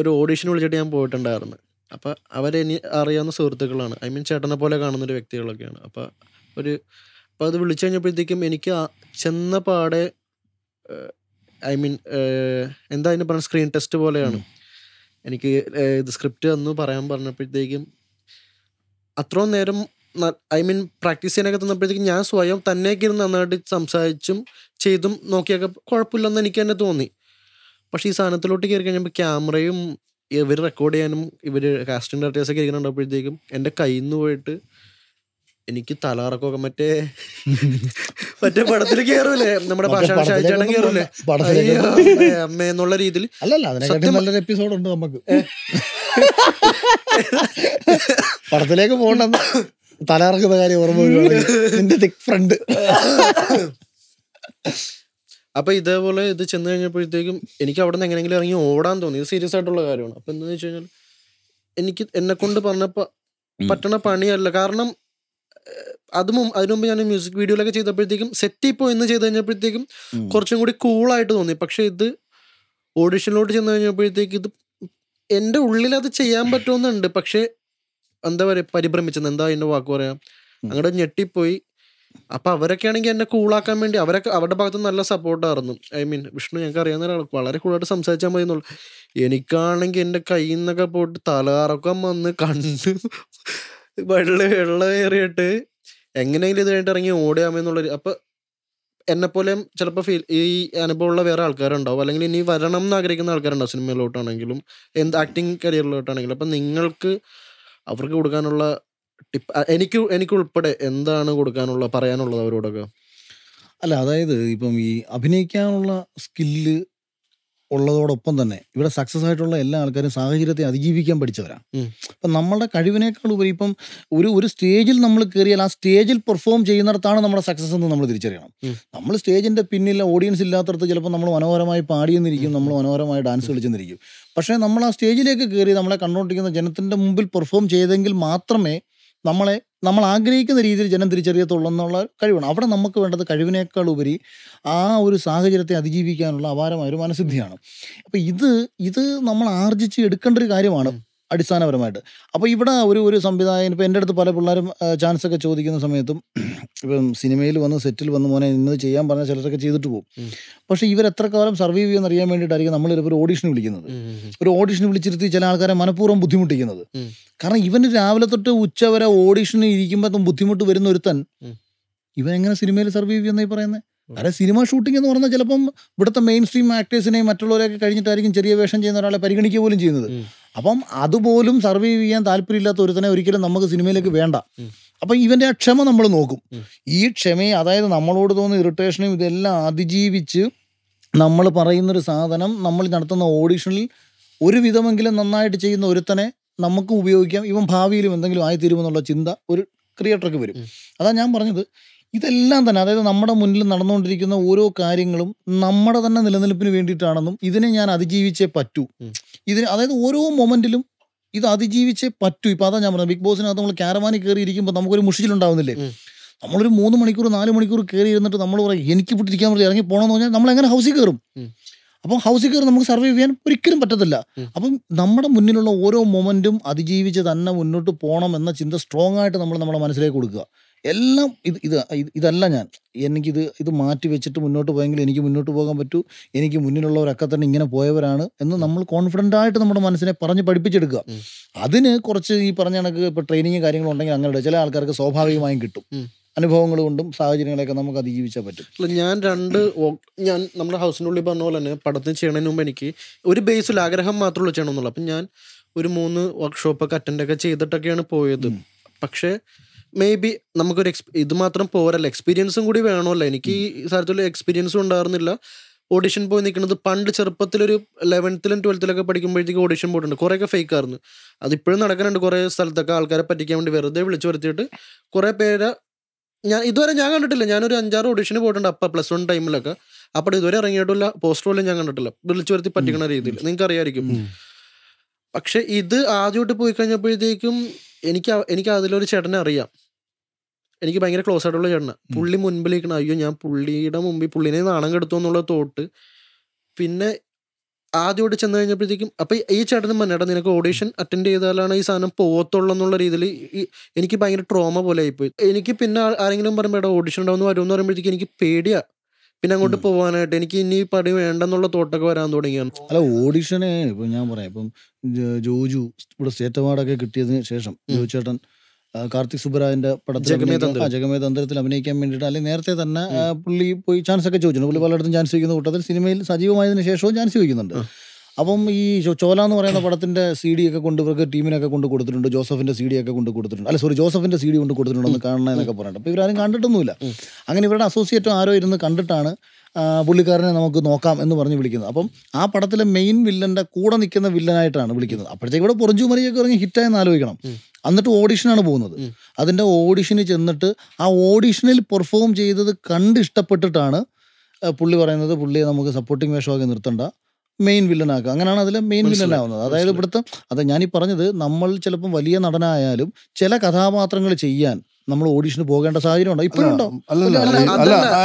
ഒരു ഓഡീഷൻ വിളിച്ചിട്ട് ഞാൻ പോയിട്ടുണ്ടായിരുന്നു അപ്പോൾ അവരെനി അറിയാവുന്ന സുഹൃത്തുക്കളാണ് ഐ മീൻ ചേട്ടനെ പോലെ കാണുന്ന ഒരു വ്യക്തികളൊക്കെയാണ് അപ്പോൾ ഒരു അപ്പോൾ അത് വിളിച്ചു കഴിഞ്ഞപ്പോഴത്തേക്കും എനിക്ക് ചെന്ന പാടെ ഐ മീൻ എന്താ അതിന് പറഞ്ഞ സ്ക്രീൻ ടെസ്റ്റ് പോലെയാണ് എനിക്ക് ഇത് സ്ക്രിപ്റ്റ് തന്നു പറയാൻ പറഞ്ഞപ്പോഴത്തേക്കും അത്രയും നേരം ഐ മീൻ പ്രാക്ടീസ് ചെയ്യാനൊക്കെ തന്നപ്പോഴത്തേക്കും ഞാൻ സ്വയം തന്നെയൊക്കെ ഇരുന്ന് നന്നായിട്ട് സംസാരിച്ചും ചെയ്തും നോക്കിയൊക്കെ കുഴപ്പമില്ലെന്ന് എനിക്ക് തന്നെ തോന്നി പക്ഷേ ഈ സാധനത്തിലോട്ട് കയറി കഴിഞ്ഞപ്പോൾ ക്യാമറയും ഇവർ റെക്കോർഡ് ചെയ്യാനും ഇവർ കാസ്റ്റിംഗ് ഡയറക്ടേഴ്സൊക്കെ ഇരിക്കുന്നുണ്ടപ്പോഴത്തേക്കും എൻ്റെ കയ്യിൽ നിന്ന് പോയിട്ട് എനിക്ക് തലകറക്കമൊക്കെ മറ്റേ മറ്റേ പടത്തിൽ കേറൂലേ നമ്മുടെ അമ്മയെന്നുള്ള രീതിയിൽ അല്ലല്ല നല്ലൊരു എപ്പിസോഡ് ഉണ്ട് നമുക്ക് പടത്തിലേക്ക് പോകണ്ടെന്ന് തലകറക്കുന്ന കാര്യം ഓർമ്മ ഫ്രണ്ട് അപ്പൊ ഇതേപോലെ ഇത് ചെന്ന് കഴിഞ്ഞപ്പോഴത്തേക്കും എനിക്ക് അവിടെ നിന്ന് എങ്ങനെയെങ്കിലും ഇറങ്ങി ഓടാൻ തോന്നി ഇത് സീരിയസ് ആയിട്ടുള്ള കാര്യമാണ് അപ്പൊ എന്താണെന്ന് വെച്ച് കഴിഞ്ഞാൽ എനിക്ക് എന്നെ കൊണ്ട് പറഞ്ഞപ്പോ പറ്റണ പണിയല്ല കാരണം അതും അതിനുമുമ്പ് ഞാൻ മ്യൂസിക് വീഡിയോയിലൊക്കെ ചെയ്തപ്പോഴത്തേക്കും സെറ്റ് ഇപ്പോൾ ഇന്ന് ചെയ്ത് കഴിഞ്ഞപ്പോഴത്തേക്കും കുറച്ചും കൂടി കൂളായിട്ട് തോന്നി പക്ഷേ ഇത് ഓഡിഷനിലോട്ട് ചെന്ന് കഴിഞ്ഞപ്പോഴത്തേക്ക് ഇത് എൻ്റെ ഉള്ളിൽ അത് ചെയ്യാൻ പറ്റുമെന്നുണ്ട് പക്ഷേ എന്താ പറയുക പരിഭ്രമിച്ചത് എന്താ അതിൻ്റെ വാക്ക് പറയാം അങ്ങോട്ട് ഞെട്ടിപ്പോയി അപ്പൊ അവരൊക്കെ ആണെങ്കിൽ എന്നെ കൂളാക്കാൻ വേണ്ടി അവരൊക്കെ അവരുടെ ഭാഗത്ത് നല്ല സപ്പോർട്ടായിരുന്നു ഐ മീൻ വിഷ്ണു ഞങ്ങൾക്ക് അറിയാവുന്ന ഒരാൾ വളരെ കൂളായിട്ട് സംസാരിച്ചാൽ മതി എന്നുള്ളൂ എനിക്കാണെങ്കിൽ എൻ്റെ കയ്യിൽ നിന്നൊക്കെ പോയിട്ട് തലകറക്കം വന്ന് കണ്ട് വെള്ളം വെള്ളം കയറിയിട്ട് എങ്ങനെയെങ്കിലും ഇത് കഴിഞ്ഞിട്ട് ഇറങ്ങി ഓടിയാമെന്നുള്ളൊരു അപ്പം എന്നെപ്പോലെയും ചിലപ്പോൾ ഫീൽ ഈ അനുഭവമുള്ള വേറെ ആൾക്കാരുണ്ടാവും അല്ലെങ്കിൽ ഇനി വരണം എന്ന് ആഗ്രഹിക്കുന്ന ആൾക്കാരുണ്ടാവും സിനിമയിലോട്ടാണെങ്കിലും എന്ത് ആക്ടിങ് കരിയറിലോട്ടാണെങ്കിലും അപ്പം നിങ്ങൾക്ക് അവർക്ക് കൊടുക്കാനുള്ള ടിപ്പ് എനിക്ക് എനിക്ക് ഉൾപ്പെടെ എന്താണ് കൊടുക്കാനുള്ള പറയാനുള്ളത് അവരോടൊക്കെ അല്ല അതായത് ഇപ്പം ഈ അഭിനയിക്കാനുള്ള സ്കില്ല് ഉള്ളതോടൊപ്പം തന്നെ ഇവിടെ സക്സസ് ആയിട്ടുള്ള എല്ലാ ആൾക്കാരും സാഹചര്യത്തെ അതിജീവിക്കാൻ പഠിച്ചവരാണ് അപ്പം നമ്മുടെ കഴിവിനേക്കാൾ ഉപരി ഇപ്പം ഒരു ഒരു സ്റ്റേജിൽ നമ്മൾ കയറിയാൽ ആ സ്റ്റേജിൽ പെർഫോം ചെയ്യുന്നിടത്താണ് നമ്മുടെ സക്സസ് എന്ന് നമ്മൾ തിരിച്ചറിയണം നമ്മൾ സ്റ്റേജിൻ്റെ പിന്നിൽ ഓഡിയൻസ് ഇല്ലാത്തടത്ത് ചിലപ്പോൾ നമ്മൾ മനോഹരമായി പാടിയെന്നിരിക്കും നമ്മൾ മനോഹരമായി ഡാൻസ് കളിച്ചെന്നിരിക്കും പക്ഷേ നമ്മൾ ആ സ്റ്റേജിലേക്ക് കയറി നമ്മളെ കണ്ടുകൊണ്ടിരിക്കുന്ന ജനത്തിൻ്റെ മുമ്പിൽ പെർഫോം ചെയ്തെങ്കിൽ മാത്രമേ നമ്മളെ നമ്മൾ ആഗ്രഹിക്കുന്ന രീതിയിൽ ജനം തിരിച്ചറിയത്തുള്ളൂ എന്നുള്ള കഴിവാണ് അവിടെ നമുക്ക് വേണ്ടത് കഴിവിനേക്കാൾ ഉപരി ആ ഒരു സാഹചര്യത്തെ അതിജീവിക്കാനുള്ള അപാരമായ ഒരു മനസ്സിദ്ധിയാണ് അപ്പം ഇത് ഇത് നമ്മൾ ആർജിച്ച് എടുക്കേണ്ട ഒരു കാര്യമാണ് അടിസ്ഥാനപരമായിട്ട് അപ്പോൾ ഇവിടെ ഒരു ഒരു സംവിധായകൻ ഇപ്പോൾ എൻ്റെ അടുത്ത് പല പിള്ളേരും ചാൻസ് ഒക്കെ ചോദിക്കുന്ന സമയത്തും ഇപ്പം സിനിമയിൽ വന്ന് സെറ്റിൽ വന്ന് മോനെ ഇന്നത് ചെയ്യാൻ പറഞ്ഞ ചിലരൊക്കെ ചെയ്തിട്ട് പോകും പക്ഷേ ഇവർ എത്ര കാലം സർവൈവ് ചെയ്യുമെന്ന് അറിയാൻ വേണ്ടിയിട്ടായിരിക്കും നമ്മൾ ചിലപ്പോൾ ഒരു ഓഡീഷൻ വിളിക്കുന്നത് ഒരു ഓഡീഷൻ വിളിച്ചിരുത്തി ചില ആൾക്കാരെ മനഃപൂർവ്വം ബുദ്ധിമുട്ടിക്കുന്നത് കാരണം ഇവന് രാവിലെ തൊട്ട് ഉച്ച വരെ ഓഡീഷന് ഇരിക്കുമ്പോൾ ബുദ്ധിമുട്ട് വരുന്ന ഒരുത്തൻ ഇവൻ എങ്ങനെ സിനിമയിൽ സർവൈവ് ചെയ്യുന്നേ പറയുന്നത് കാരണം സിനിമ ഷൂട്ടിംഗ് എന്ന് പറഞ്ഞാൽ ചിലപ്പം ഇവിടുത്തെ മെയിൻ സ്ട്രീം ആക്ടേഴ്സിനെയും മറ്റുള്ളവരെയൊക്കെ കഴിഞ്ഞിട്ടായിരിക്കും ചെറിയ വേഷം ചെയ്യുന്ന ഒരാളെ പരിഗണിക്കുക പോലും ചെയ്യുന്നത് അപ്പം അതുപോലും സർവൈവ് ചെയ്യാൻ താല്പര്യമില്ലാത്ത ഒരുത്തനെ ഒരിക്കലും നമുക്ക് സിനിമയിലേക്ക് വേണ്ട അപ്പം ഇവൻ്റെ ആ ക്ഷമ നമ്മൾ നോക്കും ഈ ക്ഷമയെ അതായത് നമ്മളോട് തോന്നുന്ന ഇറിറ്റേഷനും ഇതെല്ലാം അതിജീവിച്ച് നമ്മൾ പറയുന്നൊരു സാധനം നമ്മൾ നടത്തുന്ന ഓഡിഷനിൽ വിധമെങ്കിലും നന്നായിട്ട് ചെയ്യുന്ന ഒരുത്തനെ നമുക്ക് ഉപയോഗിക്കാം ഇവൻ ഭാവിയിലും എന്തെങ്കിലും ആയിത്തീരുമെന്നുള്ള ചിന്ത ഒരു ക്രിയേറ്റർക്ക് വരും അതാ ഞാൻ പറഞ്ഞത് ഇതെല്ലാം തന്നെ അതായത് നമ്മുടെ മുന്നിൽ നടന്നുകൊണ്ടിരിക്കുന്ന ഓരോ കാര്യങ്ങളും നമ്മുടെ തന്നെ നിലനിൽപ്പിന് വേണ്ടിയിട്ടാണെന്നും ഇതിനെ ഞാൻ അതിജീവിച്ചേ പറ്റൂ ഇതിന് അതായത് ഓരോ മൊമെന്റിലും ഇത് അതിജീവിച്ചേ പറ്റൂ ഇപ്പൊ അതാ ഞാൻ പറഞ്ഞത് ബിഗ് ബോസിനകത്ത് നമ്മൾ ക്യാരവാനിൽ കയറി ഇരിക്കുമ്പോൾ നമുക്കൊരു മുഷിച്ചിലുണ്ടാവുന്നില്ലേ നമ്മളൊരു മൂന്ന് മണിക്കൂർ നാല് മണിക്കൂർ കയറി ഇരുന്നിട്ട് നമ്മൾ പറയാം എനിക്ക് പിടിച്ചിരിക്കാൻ പറ്റി ഇറങ്ങി പോകണമെന്ന് പറഞ്ഞാൽ നമ്മൾ എങ്ങനെ ഹൗസിൽ കയറും അപ്പം ഹൗസിൽ കയറി നമുക്ക് സർവൈവ് ചെയ്യാൻ ഒരിക്കലും പറ്റത്തില്ല അപ്പം നമ്മുടെ മുന്നിലുള്ള ഓരോ മൊമെന്റും അതിജീവിച്ച് തന്നെ മുന്നോട്ട് പോകണം എന്ന ചിന്ത സ്ട്രോങ് ആയിട്ട് നമ്മൾ നമ്മുടെ മനസ്സിലേക്ക് കൊടുക്കുക എല്ലാം ഇത് ഇത് ഇതല്ല ഞാൻ എനിക്കിത് ഇത് മാറ്റി വെച്ചിട്ട് മുന്നോട്ട് പോയെങ്കിൽ എനിക്ക് മുന്നോട്ട് പോകാൻ പറ്റൂ എനിക്ക് മുന്നിലുള്ളവരൊക്കെ തന്നെ ഇങ്ങനെ പോയവരാണ് എന്ന് നമ്മൾ കോൺഫിഡൻ്റ് ആയിട്ട് നമ്മുടെ മനസ്സിനെ പറഞ്ഞ് പഠിപ്പിച്ചെടുക്കുക അതിന് കുറച്ച് ഈ പറഞ്ഞ കണക്ക് ഇപ്പോൾ ട്രെയിനിങ് കാര്യങ്ങളുണ്ടെങ്കിൽ അങ്ങനെ ചില ആൾക്കാർക്ക് സ്വാഭാവികമായും കിട്ടും അനുഭവങ്ങൾ കൊണ്ടും സാഹചര്യങ്ങളൊക്കെ നമുക്ക് അതിജീവിച്ചാൽ പറ്റും ഞാൻ രണ്ട് ഞാൻ നമ്മുടെ ഹൗസിനുള്ളിൽ പറഞ്ഞ പോലെ തന്നെ പഠിത്തം ചെയ്യണതിന് മുമ്പ് എനിക്ക് ഒരു ബേസിൽ ആഗ്രഹം മാത്രമുള്ള ചെയ്യണമെന്നുള്ളൂ അപ്പം ഞാൻ ഒരു മൂന്ന് വർക്ക്ഷോപ്പൊക്കെ അറ്റൻഡ് ഒക്കെ ചെയ്തിട്ടൊക്കെയാണ് പോയത് പക്ഷേ മേ ബി നമുക്കൊരു ഇത് മാത്രം പോരല്ല എക്സ്പീരിയൻസും കൂടി വേണമല്ലോ എനിക്ക് ഈ സ്ഥലത്തുള്ള എക്സ്പീരിയൻസും ഉണ്ടായിരുന്നില്ല ഓഡിഷൻ പോയി നിൽക്കുന്നത് പണ്ട് ചെറുപ്പത്തിലൊരു ലെവൻത്തിലും ട്വൽത്തിലൊക്കെ പഠിക്കുമ്പോഴത്തേക്ക് ഓഡിഷൻ പോയിട്ടുണ്ട് കുറേയൊക്കെ ഫേക്ക് ആയിരുന്നു അതിപ്പോഴും നടക്കുന്നുണ്ട് കുറേ സ്ഥലത്തൊക്കെ ആൾക്കാരെ പറ്റിക്കാൻ വേണ്ടി വെറുതെ വിളിച്ചു വരുത്തിയിട്ട് കുറേ പേരെ ഞാൻ ഇതുവരെ ഞാൻ കണ്ടിട്ടില്ല ഞാനൊരു അഞ്ചാറ് ഓഡിഷന് പോയിട്ടുണ്ട് അപ്പം പ്ലസ് വൺ ടൈമിലൊക്കെ അപ്പോൾ ഇതുവരെ ഇറങ്ങിയിട്ടുള്ള പോസ്റ്റർ പോലും ഞാൻ കണ്ടിട്ടില്ല വിളിച്ചു വരുത്തി പറ്റിക്കുന്ന രീതിയിൽ നിങ്ങൾക്ക് അറിയാമായിരിക്കും പക്ഷെ ഇത് ആദ്യമായിട്ട് പോയി കഴിഞ്ഞപ്പോഴത്തേക്കും എനിക്ക് എനിക്ക് അതിലൊരു ചേട്ടനെ അറിയാം എനിക്ക് ഭയങ്കര ക്ലോസ് ആയിട്ടുള്ള ചേട്ടന് പുള്ളി മുൻപിലേക്കണ അയ്യോ ഞാൻ പുള്ളിയുടെ മുമ്പിൽ പുള്ളിനെ നാണം കെടുത്തു എന്നുള്ള തോട്ട് പിന്നെ ആദ്യമായിട്ട് ചെന്ന് കഴിഞ്ഞപ്പോഴത്തേക്കും അപ്പം ഈ ചേട്ടനും പറഞ്ഞേട്ടാ നിനക്ക് ഓഡീഷൻ അറ്റൻഡ് ചെയ്താലാണ് ഈ സാധനം പോകത്തുള്ളൂ എന്നുള്ള രീതിയിൽ എനിക്ക് ഭയങ്കര ട്രോമ പോലെ ആയിപ്പോയി എനിക്ക് പിന്നെ ആരെങ്കിലും പറയുമ്പോൾ ഓഡീഷൻ ഉണ്ടാവുന്ന വരുമെന്ന് പറയുമ്പോഴത്തേക്ക് എനിക്ക് പേടിയാ പിന്നെ അങ്ങോട്ട് പോകാനായിട്ട് എനിക്ക് ഇനി പടി വേണ്ടെന്നുള്ള തോട്ടൊക്കെ വരാൻ തുടങ്ങിയാണ് അല്ല ഓഡീഷനെ ഇപ്പം ഞാൻ പറയാം ഇപ്പം ജോജു ഇവിടെ സ്റ്റേറ്റ് അവാർഡൊക്കെ കിട്ടിയതിന് ശേഷം ജോജു ചേട്ടൻ കാർത്തിക് സുബ്രായന്റെ പടത്തിൽ ജഗമേ തന്ത്രത്തിൽ അഭിനയിക്കാൻ വേണ്ടിയിട്ട് അല്ലെങ്കിൽ നേരത്തെ തന്നെ പുള്ളി പോയി ചാൻസ് ഒക്കെ ചോദിച്ചു പുള്ളി പലയിടത്തും ചാൻസ് ചോദിക്കുന്ന കൂട്ടത്തിൽ സിനിമയിൽ സജീവമായതിനു ശേഷവും ചാൻസ് ചോദിക്കുന്നുണ്ട് അപ്പം ഈ ചോല എന്ന് പറയുന്ന പടത്തിന്റെ സി ഡി ഒക്കെ കൊണ്ട് ഇവർക്ക് ടീമിനൊക്കെ കൊണ്ട് കൊടുത്തിട്ടുണ്ട് ജോസഫിന്റെ സി ഡി ഒക്കെ കൊണ്ട് കൊടുത്തിട്ടുണ്ട് അല്ല സോറി ജോസഫിന്റെ സി ഡി കൊണ്ട് കൊടുത്തിട്ടുണ്ടെന്ന് കാണണമെന്നൊക്കെ പറഞ്ഞിട്ട് അപ്പോൾ ഇവരാരും കണ്ടിട്ടൊന്നുമില്ല അങ്ങനെ ഇവരുടെ അസോസിയേറ്റും ആരോ ഇരുന്ന് കണ്ടിട്ടാണ് പുള്ളിക്കാരനെ നമുക്ക് നോക്കാം എന്ന് പറഞ്ഞ് വിളിക്കുന്നത് അപ്പം ആ പടത്തിലെ മെയിൻ വില്ലന്റെ കൂടെ നിൽക്കുന്ന വില്ലനായിട്ടാണ് വിളിക്കുന്നത് അപ്പോഴത്തേക്ക് ഇവിടെ പുറഞ്ചു മറിയൊക്കെ ഇറങ്ങി ഹിറ്റായെന്ന് ആലോചിക്കണം എന്നിട്ട് ഓഡിഷനാണ് പോകുന്നത് അതിൻ്റെ ഓഡിഷന് ചെന്നിട്ട് ആ ഓഡിഷനിൽ പെർഫോം ചെയ്തത് കണ്ട് ഇഷ്ടപ്പെട്ടിട്ടാണ് പുള്ളി പറയുന്നത് പുള്ളിയെ നമുക്ക് സപ്പോർട്ടിംഗ് വേഷമാക്കി നിർത്തണ്ട മെയിൻ വില്ലനാക്കുക അങ്ങനെയാണ് അതിൽ മെയിൻ വില്ലനാവുന്നത് അതായത് ഇവിടുത്തെ അത് ഞാനീ പറഞ്ഞത് നമ്മൾ ചിലപ്പം വലിയ നടനായാലും ചില കഥാപാത്രങ്ങൾ ചെയ്യാൻ നമ്മൾ ഓഡിഷന് പോകേണ്ട സാഹചര്യം ഉണ്ടോ ഇപ്പോഴും ഉണ്ടോ അല്ല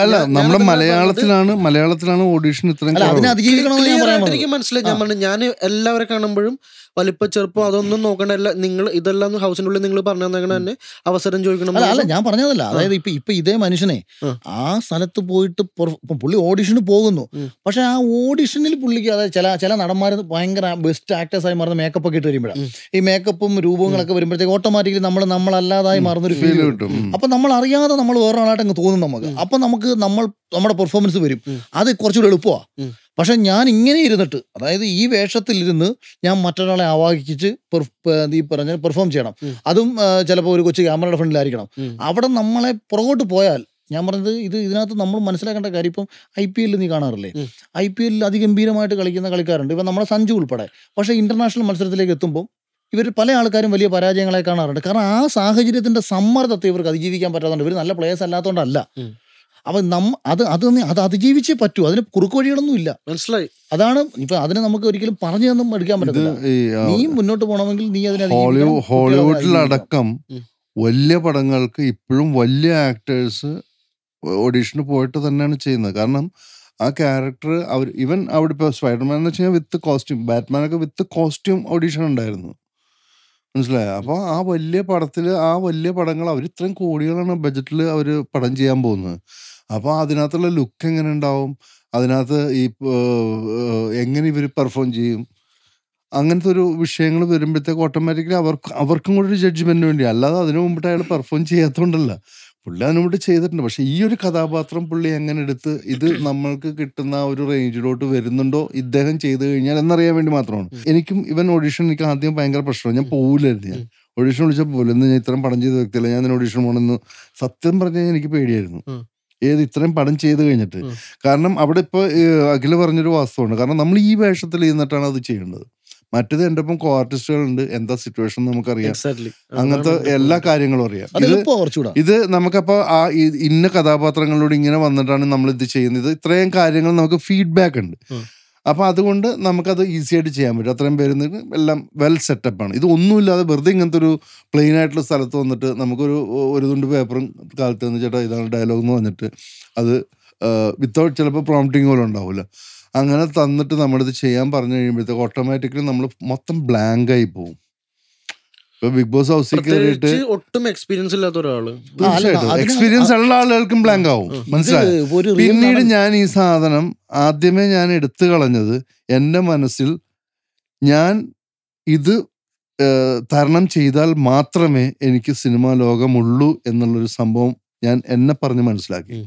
അല്ല നമ്മുടെ മലയാളത്തിലാണ് മലയാളത്തിലാണ് ഓഡിഷൻ ഇത്രയും അതിനെ ഞാൻ മനസ്സിലായി ഞാൻ എല്ലാവരെ കാണുമ്പോഴും വലിപ്പ ചെറുപ്പം അതൊന്നും നോക്കണ്ടല്ല നിങ്ങൾ ഇതെല്ലാം ഹൗസിന്റെ ഉള്ളിൽ നിങ്ങൾ പറഞ്ഞു തന്നെ തന്നെ അവസരം ചോദിക്കണം അല്ല ഞാൻ പറഞ്ഞതല്ല അതായത് ഇപ്പൊ ഇപ്പൊ ഇതേ മനുഷ്യനെ ആ സ്ഥലത്ത് പോയിട്ട് പുള്ളി ഓഡിഷന് പോകുന്നു പക്ഷെ ആ ഓഡിഷനിൽ പുള്ളിക്ക് അതായത് ചില ചില നടന്മാർ ഭയങ്കര ബെസ്റ്റ് ആക്ടേഴ്സ് ആയി മാറുന്ന മേക്കപ്പ് ഒക്കെ ഇട്ട് വരുമ്പോഴാണ് ഈ മേക്കപ്പും രൂപങ്ങളൊക്കെ വരുമ്പോഴത്തേക്ക് ഓട്ടോമാറ്റിക്കലി നമ്മൾ നമ്മളല്ലാതായി മറന്നൊരു ഫീൽ കിട്ടും അപ്പൊ നമ്മൾ അറിയാതെ നമ്മൾ വേറൊരാളായിട്ട് അങ്ങ് തോന്നും നമുക്ക് അപ്പൊ നമുക്ക് നമ്മൾ നമ്മുടെ പെർഫോമൻസ് വരും അത് കുറച്ചുകൂടി എളുപ്പമാണ് പക്ഷെ ഞാൻ ഇങ്ങനെ ഇരുന്നിട്ട് അതായത് ഈ വേഷത്തിലിരുന്ന് ഞാൻ മറ്റൊരാളെ ആവാഹിച്ച് ഈ പറഞ്ഞ പെർഫോം ചെയ്യണം അതും ചിലപ്പോൾ ഒരു കൊച്ചു ക്യാമറയുടെ ഫ്രണ്ടിലായിരിക്കണം അവിടെ നമ്മളെ പുറകോട്ട് പോയാൽ ഞാൻ പറഞ്ഞത് ഇത് ഇതിനകത്ത് നമ്മൾ മനസ്സിലാക്കേണ്ട കാര്യം ഇപ്പം ഐ പി എല്ലിൽ നീ കാണാറില്ലേ ഐ പി എല്ലിൽ അതിഗംഭീരമായിട്ട് കളിക്കുന്ന കളിക്കാരുണ്ട് ഇപ്പം നമ്മുടെ സഞ്ജു ഉൾപ്പെടെ പക്ഷേ ഇന്റർനാഷണൽ മത്സരത്തിലേക്ക് എത്തുമ്പോൾ ഇവർ പല ആൾക്കാരും വലിയ പരാജയങ്ങളെ കാണാറുണ്ട് കാരണം ആ സാഹചര്യത്തിന്റെ സമ്മർദ്ദത്തെ ഇവർക്ക് അതിജീവിക്കാൻ പറ്റാത്തതുകൊണ്ട് ഇവർ നല്ല പ്ലേയേഴ്സ് അല്ലാത്തതുകൊണ്ടല്ല അപ്പം നമ്മ അത് അത് അത് അതിജീവിച്ച് പറ്റൂ അതിന് കുറുക്കുവഴികളൊന്നും ഇല്ല മനസ്സിലായി അതാണ് ഇപ്പൊ അതിനെ നമുക്ക് ഒരിക്കലും പറഞ്ഞു തന്നും എടുക്കാൻ പറ്റില്ല നീ മുന്നോട്ട് പോകണമെങ്കിൽ നീ അതിനെ ഹോളിവുഡിലടക്കം വലിയ പടങ്ങൾക്ക് ഇപ്പോഴും വലിയ ആക്ടേഴ്സ് ഓഡീഷന് പോയിട്ട് തന്നെയാണ് ചെയ്യുന്നത് കാരണം ആ ക്യാരക്ടർ അവർ ഇവൻ അവിടെ ഇപ്പോൾ സ്പൈഡർമാൻ എന്ന് വെച്ച് കഴിഞ്ഞാൽ വിത്ത് കോസ്റ്റ്യൂം ബാറ്റ്മാനൊക്കെ വിത്ത് കോസ്റ്റ്യൂം ഓഡീഷൻ ഉണ്ടായിരുന്നു മനസ്സിലായോ അപ്പോൾ ആ വലിയ പടത്തിൽ ആ വലിയ പടങ്ങൾ അവർ ഇത്രയും കോടികളാണ് ബജറ്റിൽ അവർ പടം ചെയ്യാൻ പോകുന്നത് അപ്പോൾ അതിനകത്തുള്ള ലുക്ക് എങ്ങനെ ഉണ്ടാവും അതിനകത്ത് ഈ എങ്ങനെ ഇവർ പെർഫോം ചെയ്യും അങ്ങനത്തെ ഒരു വിഷയങ്ങൾ വരുമ്പോഴത്തേക്ക് ഓട്ടോമാറ്റിക്കലി അവർക്ക് അവർക്കും കൂടി ഒരു ജഡ്ജ്മെൻറ്റിന് വേണ്ടി അല്ലാതെ അതിനു മുമ്പിട്ട് അയാൾ പെർഫോം ചെയ്യാത്തതുകൊണ്ടല്ല പുള്ളി അതിനു മുമ്പ് ചെയ്തിട്ടുണ്ട് പക്ഷെ ഈ ഒരു കഥാപാത്രം പുള്ളി എങ്ങനെ എടുത്ത് ഇത് നമ്മൾക്ക് കിട്ടുന്ന ഒരു റേഞ്ചിലോട്ട് വരുന്നുണ്ടോ ഇദ്ദേഹം ചെയ്തു കഴിഞ്ഞാൽ എന്നറിയാൻ വേണ്ടി മാത്രമാണ് എനിക്കും ഇവൻ ഓഡീഷൻ എനിക്ക് ആദ്യം ഭയങ്കര പ്രശ്നമാണ് ഞാൻ പോകില്ലായിരുന്നു ഞാൻ ഓഡീഷൻ വിളിച്ചാൽ പോലും ഞാൻ ഇത്രയും പടം ചെയ്ത വ്യക്തിയല്ല ഞാൻ ഓഡീഷൻ പോകണമെന്ന് സത്യം പറഞ്ഞാൽ എനിക്ക് പേടിയായിരുന്നു ഏത് ഇത്രയും പടം ചെയ്ത് കഴിഞ്ഞിട്ട് കാരണം അവിടെ ഇപ്പൊ അഖില പറഞ്ഞൊരു വാസ്തവമുണ്ട് കാരണം നമ്മൾ ഈ വേഷത്തിൽ ഇരുന്നിട്ടാണ് അത് ചെയ്യേണ്ടത് മറ്റേത് എന്റെ ഒപ്പം കോ ആർട്ടിസ്റ്റുകളുണ്ട് എന്താ സിറ്റുവേഷൻ നമുക്കറിയാം അങ്ങനത്തെ എല്ലാ കാര്യങ്ങളും അറിയാം ഇത് ഇത് നമുക്കപ്പോ ആ ഇന്ന കഥാപാത്രങ്ങളിലൂടെ ഇങ്ങനെ വന്നിട്ടാണ് നമ്മൾ ഇത് ചെയ്യുന്നത് ഇത്രയും കാര്യങ്ങൾ നമുക്ക് ഫീഡ്ബാക്ക് ഉണ്ട് അപ്പോൾ അതുകൊണ്ട് നമുക്കത് ഈസി ആയിട്ട് ചെയ്യാൻ പറ്റും അത്രയും പേരുന്നിട്ട് എല്ലാം വെൽ സെറ്റപ്പാണ് ഇത് ഒന്നുമില്ലാതെ വെറുതെ ഇങ്ങനത്തെ ഒരു പ്ലെയിൻ ആയിട്ടുള്ള സ്ഥലത്ത് വന്നിട്ട് നമുക്കൊരു ഒരു തുണ്ട് പേപ്പറും കാലത്ത് നിന്ന് ചേട്ടാ ഇതാണ് ഡയലോഗ് എന്ന് വന്നിട്ട് അത് വിത്തൗട്ട് ചിലപ്പോൾ പ്രോംപ്റ്റിംഗ് പോലും ഉണ്ടാവില്ല അങ്ങനെ തന്നിട്ട് നമ്മളിത് ചെയ്യാൻ പറഞ്ഞു കഴിയുമ്പോഴത്തേക്ക് ഓട്ടോമാറ്റിക്കലി നമ്മൾ മൊത്തം ബ്ലാങ്ക് ആയി പോകും ബിഗ് ബോസ് ഹൗസ് ഒട്ടും എക്സ്പീരിയൻസ് ഇല്ലാത്ത ഒരാള് എക്സ്പീരിയൻസ് ഉള്ള ആളുകൾക്കും ബ്ലാങ്ക് ആവും മനസ്സിലായി പിന്നീട് ഞാൻ ഈ സാധനം ആദ്യമേ ഞാൻ എടുത്തു കളഞ്ഞത് എന്റെ മനസ്സിൽ ഞാൻ ഇത് തരണം ചെയ്താൽ മാത്രമേ എനിക്ക് സിനിമാ ലോകമുള്ളൂ എന്നുള്ളൊരു സംഭവം ഞാൻ എന്നെ പറഞ്ഞ് മനസ്സിലാക്കി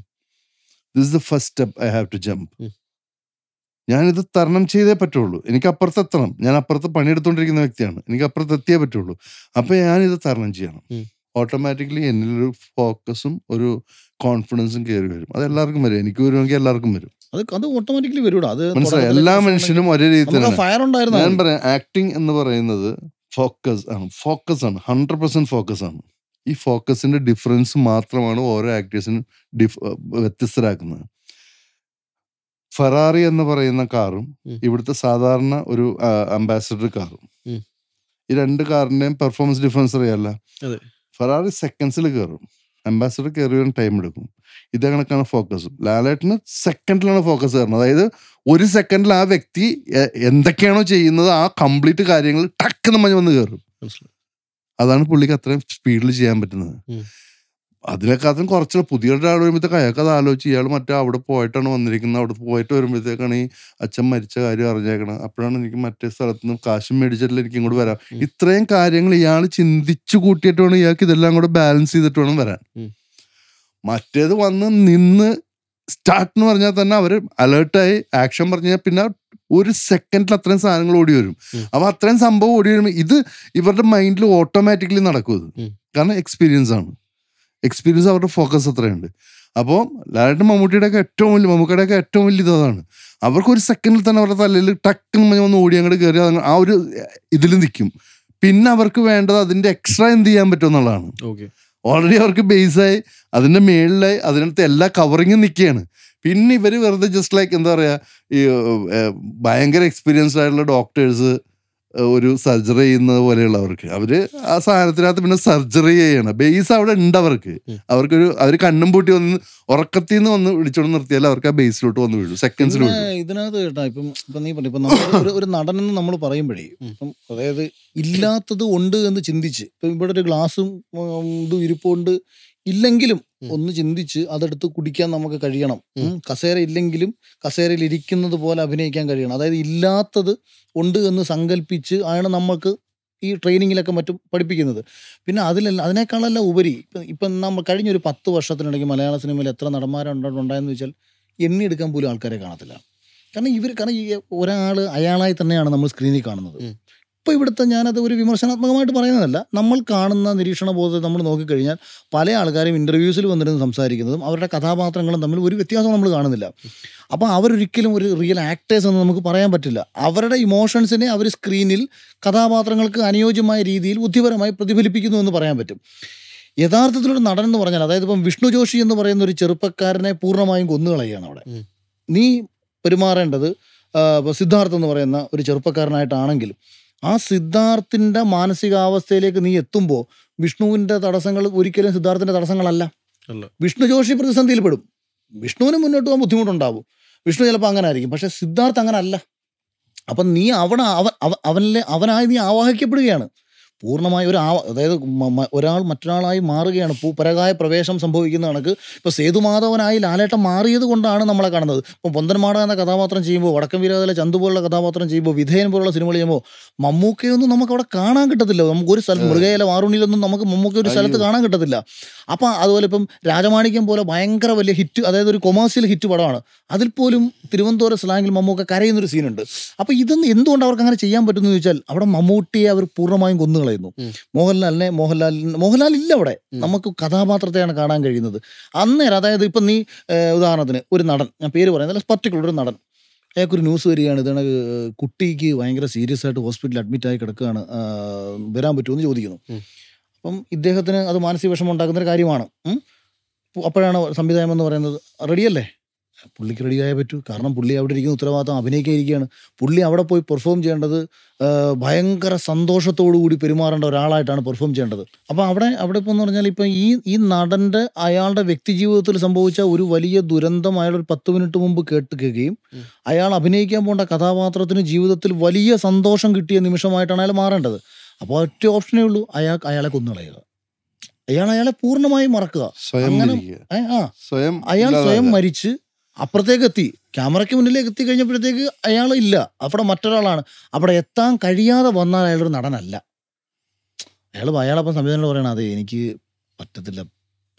this the first step I have to jump ഞാനിത് തരണം ചെയ്തേ പറ്റുള്ളൂ എനിക്ക് അപ്പുറത്തെത്തണം ഞാൻ അപ്പുറത്ത് പണിയെടുത്തോണ്ടിരിക്കുന്ന വ്യക്തിയാണ് എനിക്ക് അപ്പുറത്ത് എത്തിയേ പറ്റുള്ളൂ അപ്പൊ ഞാനിത് തരണം ചെയ്യണം ഓട്ടോമാറ്റിക്കലി എന്നിലൊരു ഫോക്കസും ഒരു കോൺഫിഡൻസും കയറി വരും അത് എല്ലാവർക്കും വരും എനിക്ക് വരുമെങ്കിൽ എല്ലാവർക്കും വരും അത് അത് ഓട്ടോമാറ്റിക്കലി വരൂടാ അത് മനസ്സിലായി എല്ലാ മനുഷ്യനും ഒരേ രീതി ഫയർ ഞാൻ പറയാം ആക്ടിങ് എന്ന് പറയുന്നത് ഫോക്കസ് ആണ് ഫോക്കസ് ആണ് ഹൺഡ്രഡ് പെർസെന്റ് ഫോക്കസ് ആണ് ഈ ഫോക്കസിന്റെ ഡിഫറൻസ് മാത്രമാണ് ഓരോ ആക്ടേഴ്സിനും ഡിഫ് വ്യത്യസ്തരാക്കുന്നത് ഫെറാറി എന്ന് പറയുന്ന കാറും ഇവിടുത്തെ സാധാരണ ഒരു അംബാസഡർ കാറും ഈ രണ്ട് കാറിന്റെയും പെർഫോമൻസ് ഡിഫറൻസ് അറിയാല്ല ഫെറാറി സെക്കൻഡ്സിൽ കയറും അംബാസഡർ കയറിയാൻ ടൈം എടുക്കും ഇതേ കണക്കാണ് ഫോക്കസ് ലാലേട്ടന് സെക്കൻഡിലാണ് ഫോക്കസ് കയറുന്നത് അതായത് ഒരു സെക്കൻഡിൽ ആ വ്യക്തി എന്തൊക്കെയാണോ ചെയ്യുന്നത് ആ കംപ്ലീറ്റ് കാര്യങ്ങൾ ടക്ക് നമ്മൾ വന്ന് കയറും അതാണ് പുള്ളിക്ക് അത്രയും സ്പീഡിൽ ചെയ്യാൻ പറ്റുന്നത് അതിനെക്കാത്തും കുറച്ച് പുതിയ ഒരാൾ വരുമ്പോഴത്തേക്ക് അയാൾക്ക് അത് ആലോചിച്ച് ഇയാൾ മറ്റേ അവിടെ പോയിട്ടാണ് വന്നിരിക്കുന്നത് അവിടെ പോയിട്ട് വരുമ്പോഴത്തേക്കാണ് ഈ അച്ഛൻ മരിച്ച കാര്യം അറിഞ്ഞേക്കണം അപ്പോഴാണ് എനിക്ക് മറ്റേ സ്ഥലത്ത് നിന്ന് കാശും മേടിച്ചിട്ടില്ല എനിക്ക് ഇങ്ങോട്ട് വരാം ഇത്രയും കാര്യങ്ങൾ ഇയാൾ ചിന്തിച്ചു കൂട്ടിയിട്ട് വേണം ഇയാൾക്ക് ഇതെല്ലാം കൂടെ ബാലൻസ് ചെയ്തിട്ട് വേണം വരാൻ മറ്റേത് വന്ന് നിന്ന് സ്റ്റാർട്ട് എന്ന് പറഞ്ഞാൽ തന്നെ അവർ അലേർട്ടായി ആക്ഷൻ പറഞ്ഞാൽ പിന്നെ ഒരു സെക്കൻഡിൽ അത്രയും സാധനങ്ങൾ ഓടി വരും അപ്പൊ അത്രയും സംഭവം ഓടി വരുമ്പോൾ ഇത് ഇവരുടെ മൈൻഡിൽ ഓട്ടോമാറ്റിക്കലി നടക്കും കാരണം എക്സ്പീരിയൻസ് ആണ് എക്സ്പീരിയൻസ് അവരുടെ ഫോക്കസ് അത്രയുണ്ട് അപ്പോൾ ലാലേട്ടൻ മമ്മൂട്ടിയുടെ ഒക്കെ ഏറ്റവും വലിയ മമ്മൂക്കയുടെ ഒക്കെ ഏറ്റവും വലിയ ഇതാണ് അവർക്ക് ഒരു സെക്കൻഡിൽ തന്നെ അവരുടെ തലയിൽ ടക്കും ഒന്ന് ഓടി അങ്ങോട്ട് കയറി ആ ഒരു ഇതിൽ നിൽക്കും പിന്നെ അവർക്ക് വേണ്ടത് അതിൻ്റെ എക്സ്ട്രാ എന്ത് ചെയ്യാൻ പറ്റും എന്നുള്ളതാണ് ഓൾറെഡി അവർക്ക് ബേസായി അതിൻ്റെ മേളിലായി അതിനകത്ത് എല്ലാ കവറിങ്ങും നിൽക്കുകയാണ് പിന്നെ ഇവർ വെറുതെ ജസ്റ്റ് ലൈക്ക് എന്താ പറയുക ഈ ഭയങ്കര എക്സ്പീരിയൻസ്ഡ് ആയിട്ടുള്ള ഡോക്ടേഴ്സ് ഒരു സർജറി ചെയ്യുന്നത് പോലെയുള്ളവർക്ക് അവര് ആ സാധനത്തിനകത്ത് പിന്നെ സർജറി ചെയ്യണം ബേസ് അവിടെ ഉണ്ട് അവർക്ക് അവർക്കൊരു അവർ കണ്ണും പൂട്ടി വന്ന് ഉറക്കത്തിൽ നിന്ന് വന്ന് വിളിച്ചോണ്ട് നിർത്തിയാൽ അവർക്ക് ആ ബേസിലോട്ട് വന്ന് വീഴും സെക്കൻഡ്സിൽ ഇതിനകത്ത് കേട്ടാ ഇപ്പം ഇപ്പൊ നീ പറഞ്ഞു ഇപ്പൊ നമ്മൾ ഒരു നടൻ എന്ന് നമ്മൾ പറയുമ്പോഴേ ഇപ്പം അതായത് ഇല്ലാത്തത് ഉണ്ട് എന്ന് ചിന്തിച്ച് ഇപ്പൊ ഇവിടെ ഒരു ഗ്ലാസും ഇതും ഇരിപ്പുണ്ട് ഇല്ലെങ്കിലും ഒന്ന് ചിന്തിച്ച് അതെടുത്ത് കുടിക്കാൻ നമുക്ക് കഴിയണം കസേര ഇല്ലെങ്കിലും കസേരയിൽ ഇരിക്കുന്നത് പോലെ അഭിനയിക്കാൻ കഴിയണം അതായത് ഇല്ലാത്തത് ഉണ്ട് എന്ന് സങ്കല്പിച്ച് ആണ് നമുക്ക് ഈ ട്രെയിനിങ്ങിലൊക്കെ മറ്റും പഠിപ്പിക്കുന്നത് പിന്നെ അതിലല്ല അതിനേക്കാളല്ല ഉപരി ഇപ്പം ഇപ്പം നമ്മൾ കഴിഞ്ഞൊരു പത്ത് വർഷത്തിനിടയ്ക്ക് മലയാള സിനിമയിൽ എത്ര നടന്മാരുണ്ടായെന്ന് വെച്ചാൽ എണ്ണിയെടുക്കാൻ പോലും ആൾക്കാരെ കാണത്തില്ല കാരണം ഇവർ കാരണം ഈ ഒരാൾ അയാളായി തന്നെയാണ് നമ്മൾ സ്ക്രീനിൽ കാണുന്നത് ഇപ്പോൾ ഇവിടുത്തെ ഞാനത് ഒരു വിമർശനാത്മകമായിട്ട് പറയുന്നതല്ല നമ്മൾ കാണുന്ന നിരീക്ഷണ ബോധത്തെ നമ്മൾ നോക്കിക്കഴിഞ്ഞാൽ പല ആൾക്കാരും ഇൻ്റർവ്യൂസിൽ വന്നിരുന്ന് സംസാരിക്കുന്നതും അവരുടെ കഥാപാത്രങ്ങളും തമ്മിൽ ഒരു വ്യത്യാസം നമ്മൾ കാണുന്നില്ല അപ്പോൾ അവരൊരിക്കലും ഒരു റിയൽ ആക്ടേഴ്സ് എന്ന് നമുക്ക് പറയാൻ പറ്റില്ല അവരുടെ ഇമോഷൻസിനെ അവർ സ്ക്രീനിൽ കഥാപാത്രങ്ങൾക്ക് അനുയോജ്യമായ രീതിയിൽ ബുദ്ധിപരമായി പ്രതിഫലിപ്പിക്കുന്നു എന്ന് പറയാൻ പറ്റും യഥാർത്ഥത്തിലൊരു നടൻ എന്ന് പറഞ്ഞാൽ അതായത് ഇപ്പം വിഷ്ണു ജോഷി എന്ന് പറയുന്ന ഒരു ചെറുപ്പക്കാരനെ പൂർണ്ണമായും കൊന്നുകളയാണ് അവിടെ നീ പെരുമാറേണ്ടത് സിദ്ധാർത്ഥ് എന്ന് പറയുന്ന ഒരു ചെറുപ്പക്കാരനായിട്ടാണെങ്കിലും ആ സിദ്ധാർത്ഥിന്റെ മാനസികാവസ്ഥയിലേക്ക് നീ എത്തുമ്പോൾ വിഷ്ണുവിൻ്റെ തടസ്സങ്ങൾ ഒരിക്കലും സിദ്ധാർത്ഥിന്റെ തടസ്സങ്ങളല്ല വിഷ്ണു ജോഷി പ്രതിസന്ധിയിൽ പെടും വിഷ്ണുവിന് മുന്നോട്ട് പോകാൻ ബുദ്ധിമുട്ടുണ്ടാവും വിഷ്ണു ചിലപ്പോൾ അങ്ങനെ ആയിരിക്കും പക്ഷേ സിദ്ധാർത്ഥ് അങ്ങനെ അല്ല അപ്പം നീ അവനെ അവൻ അവനിലെ അവനായി നീ ആവാഹിക്കപ്പെടുകയാണ് പൂർണ്ണമായ ഒരു ആ അതായത് ഒരാൾ മറ്റൊരാളായി മാറുകയാണ് പരകായ പ്രവേശം സംഭവിക്കുന്ന കണക്ക് ഇപ്പോൾ സേതുമാധവനായി ലാലേട്ടം മാറിയത് കൊണ്ടാണ് നമ്മളെ കാണുന്നത് ഇപ്പോൾ പൊന്തൻമാട എന്ന കഥാപാത്രം ചെയ്യുമ്പോൾ വടക്കൻ വിരാതിലെ ചന്തു പോലുള്ള കഥാപാത്രം ചെയ്യുമ്പോൾ വിധേയൻ പോലുള്ള സിനിമകൾ ചെയ്യുമ്പോൾ മമ്മൂക്കയൊന്നും നമുക്ക് അവിടെ കാണാൻ കിട്ടത്തില്ല നമുക്ക് ഒരു സ്ഥലത്ത് മൃഗയിലെ വാറുണിയിലൊന്നും നമുക്ക് മമ്മൂക്ക ഒരു സ്ഥലത്ത് കാണാൻ കിട്ടത്തില്ല അപ്പം അതുപോലെ ഇപ്പം രാജമാണിക്യം പോലെ ഭയങ്കര വലിയ ഹിറ്റ് അതായത് ഒരു കൊമേഴ്സ്യൽ ഹിറ്റ് പടമാണ് അതിൽ പോലും തിരുവനന്തപുരം സ്ലാങ്ങിൽ മമ്മൂക്ക കരയുന്നൊരു സീനുണ്ട് അപ്പോൾ ഇതൊന്നും എന്തുകൊണ്ട് അവർക്ക് അങ്ങനെ ചെയ്യാൻ പറ്റുമെന്ന് ചോദിച്ചാൽ അവിടെ മമ്മൂട്ടിയെ അവർ പൂർണ്ണമായും കൊന്നുകളെ കളയുന്നു മോഹൻലാലിനെ മോഹൻലാലിന് മോഹൻലാൽ ഇല്ല അവിടെ നമുക്ക് കഥാപാത്രത്തെയാണ് കാണാൻ കഴിയുന്നത് അന്നേരം അതായത് ഇപ്പം നീ ഉദാഹരണത്തിന് ഒരു നടൻ ഞാൻ പേര് പറയുന്നില്ല പർട്ടിക്കുലർ ഒരു നടൻ അയാൾക്കൊരു ന്യൂസ് വരികയാണ് ഇതാണ് കുട്ടിക്ക് ഭയങ്കര സീരിയസ് ആയിട്ട് ഹോസ്പിറ്റലിൽ അഡ്മിറ്റ് ആയി കിടക്കുകയാണ് വരാൻ പറ്റുമെന്ന് ചോദിക്കുന്നു അപ്പം ഇദ്ദേഹത്തിന് അത് മാനസിക വിഷമം ഉണ്ടാക്കുന്ന ഒരു കാര്യമാണ് അപ്പോഴാണ് സംവിധാനം എന്ന് പറയുന്നത് റെഡിയല്ലേ പുള്ളിക്ക് ആയേ പറ്റൂ കാരണം പുള്ളി അവിടെ ഇരിക്കുന്ന ഉത്തരവാദിത്തം അഭിനയിക്കാതിരിക്കുകയാണ് പുള്ളി അവിടെ പോയി പെർഫോം ചെയ്യേണ്ടത് ഭയങ്കര കൂടി പെരുമാറേണ്ട ഒരാളായിട്ടാണ് പെർഫോം ചെയ്യേണ്ടത് അപ്പോൾ അവിടെ അവിടെ ഇപ്പോൾ എന്ന് പറഞ്ഞാൽ ഇപ്പം ഈ ഈ നടൻ്റെ അയാളുടെ വ്യക്തി ജീവിതത്തിൽ സംഭവിച്ച ഒരു വലിയ ദുരന്തം അയാൾ ഒരു പത്ത് മിനിറ്റ് മുമ്പ് കേട്ടുകയും അയാൾ അഭിനയിക്കാൻ പോകേണ്ട കഥാപാത്രത്തിന് ജീവിതത്തിൽ വലിയ സന്തോഷം കിട്ടിയ നിമിഷമായിട്ടാണ് അയാൾ മാറേണ്ടത് അപ്പോൾ ഒറ്റ ഓപ്ഷനേ ഉള്ളൂ അയാൾ അയാളെ കൊന്നുകളയുക അയാൾ അയാളെ പൂർണ്ണമായും മറക്കുക അങ്ങനെ ആ സ്വയം അയാൾ സ്വയം മരിച്ച് അപ്പുറത്തേക്ക് എത്തി ക്യാമറയ്ക്ക് മുന്നിലേക്ക് എത്തി കഴിഞ്ഞപ്പോഴത്തേക്ക് അയാൾ ഇല്ല അവിടെ മറ്റൊരാളാണ് അവിടെ എത്താൻ കഴിയാതെ വന്നാൽ അയാളൊരു നടനല്ല അയാൾ അയാളപ്പം സംവിധാനം പറയണം അതെ എനിക്ക് പറ്റത്തില്ല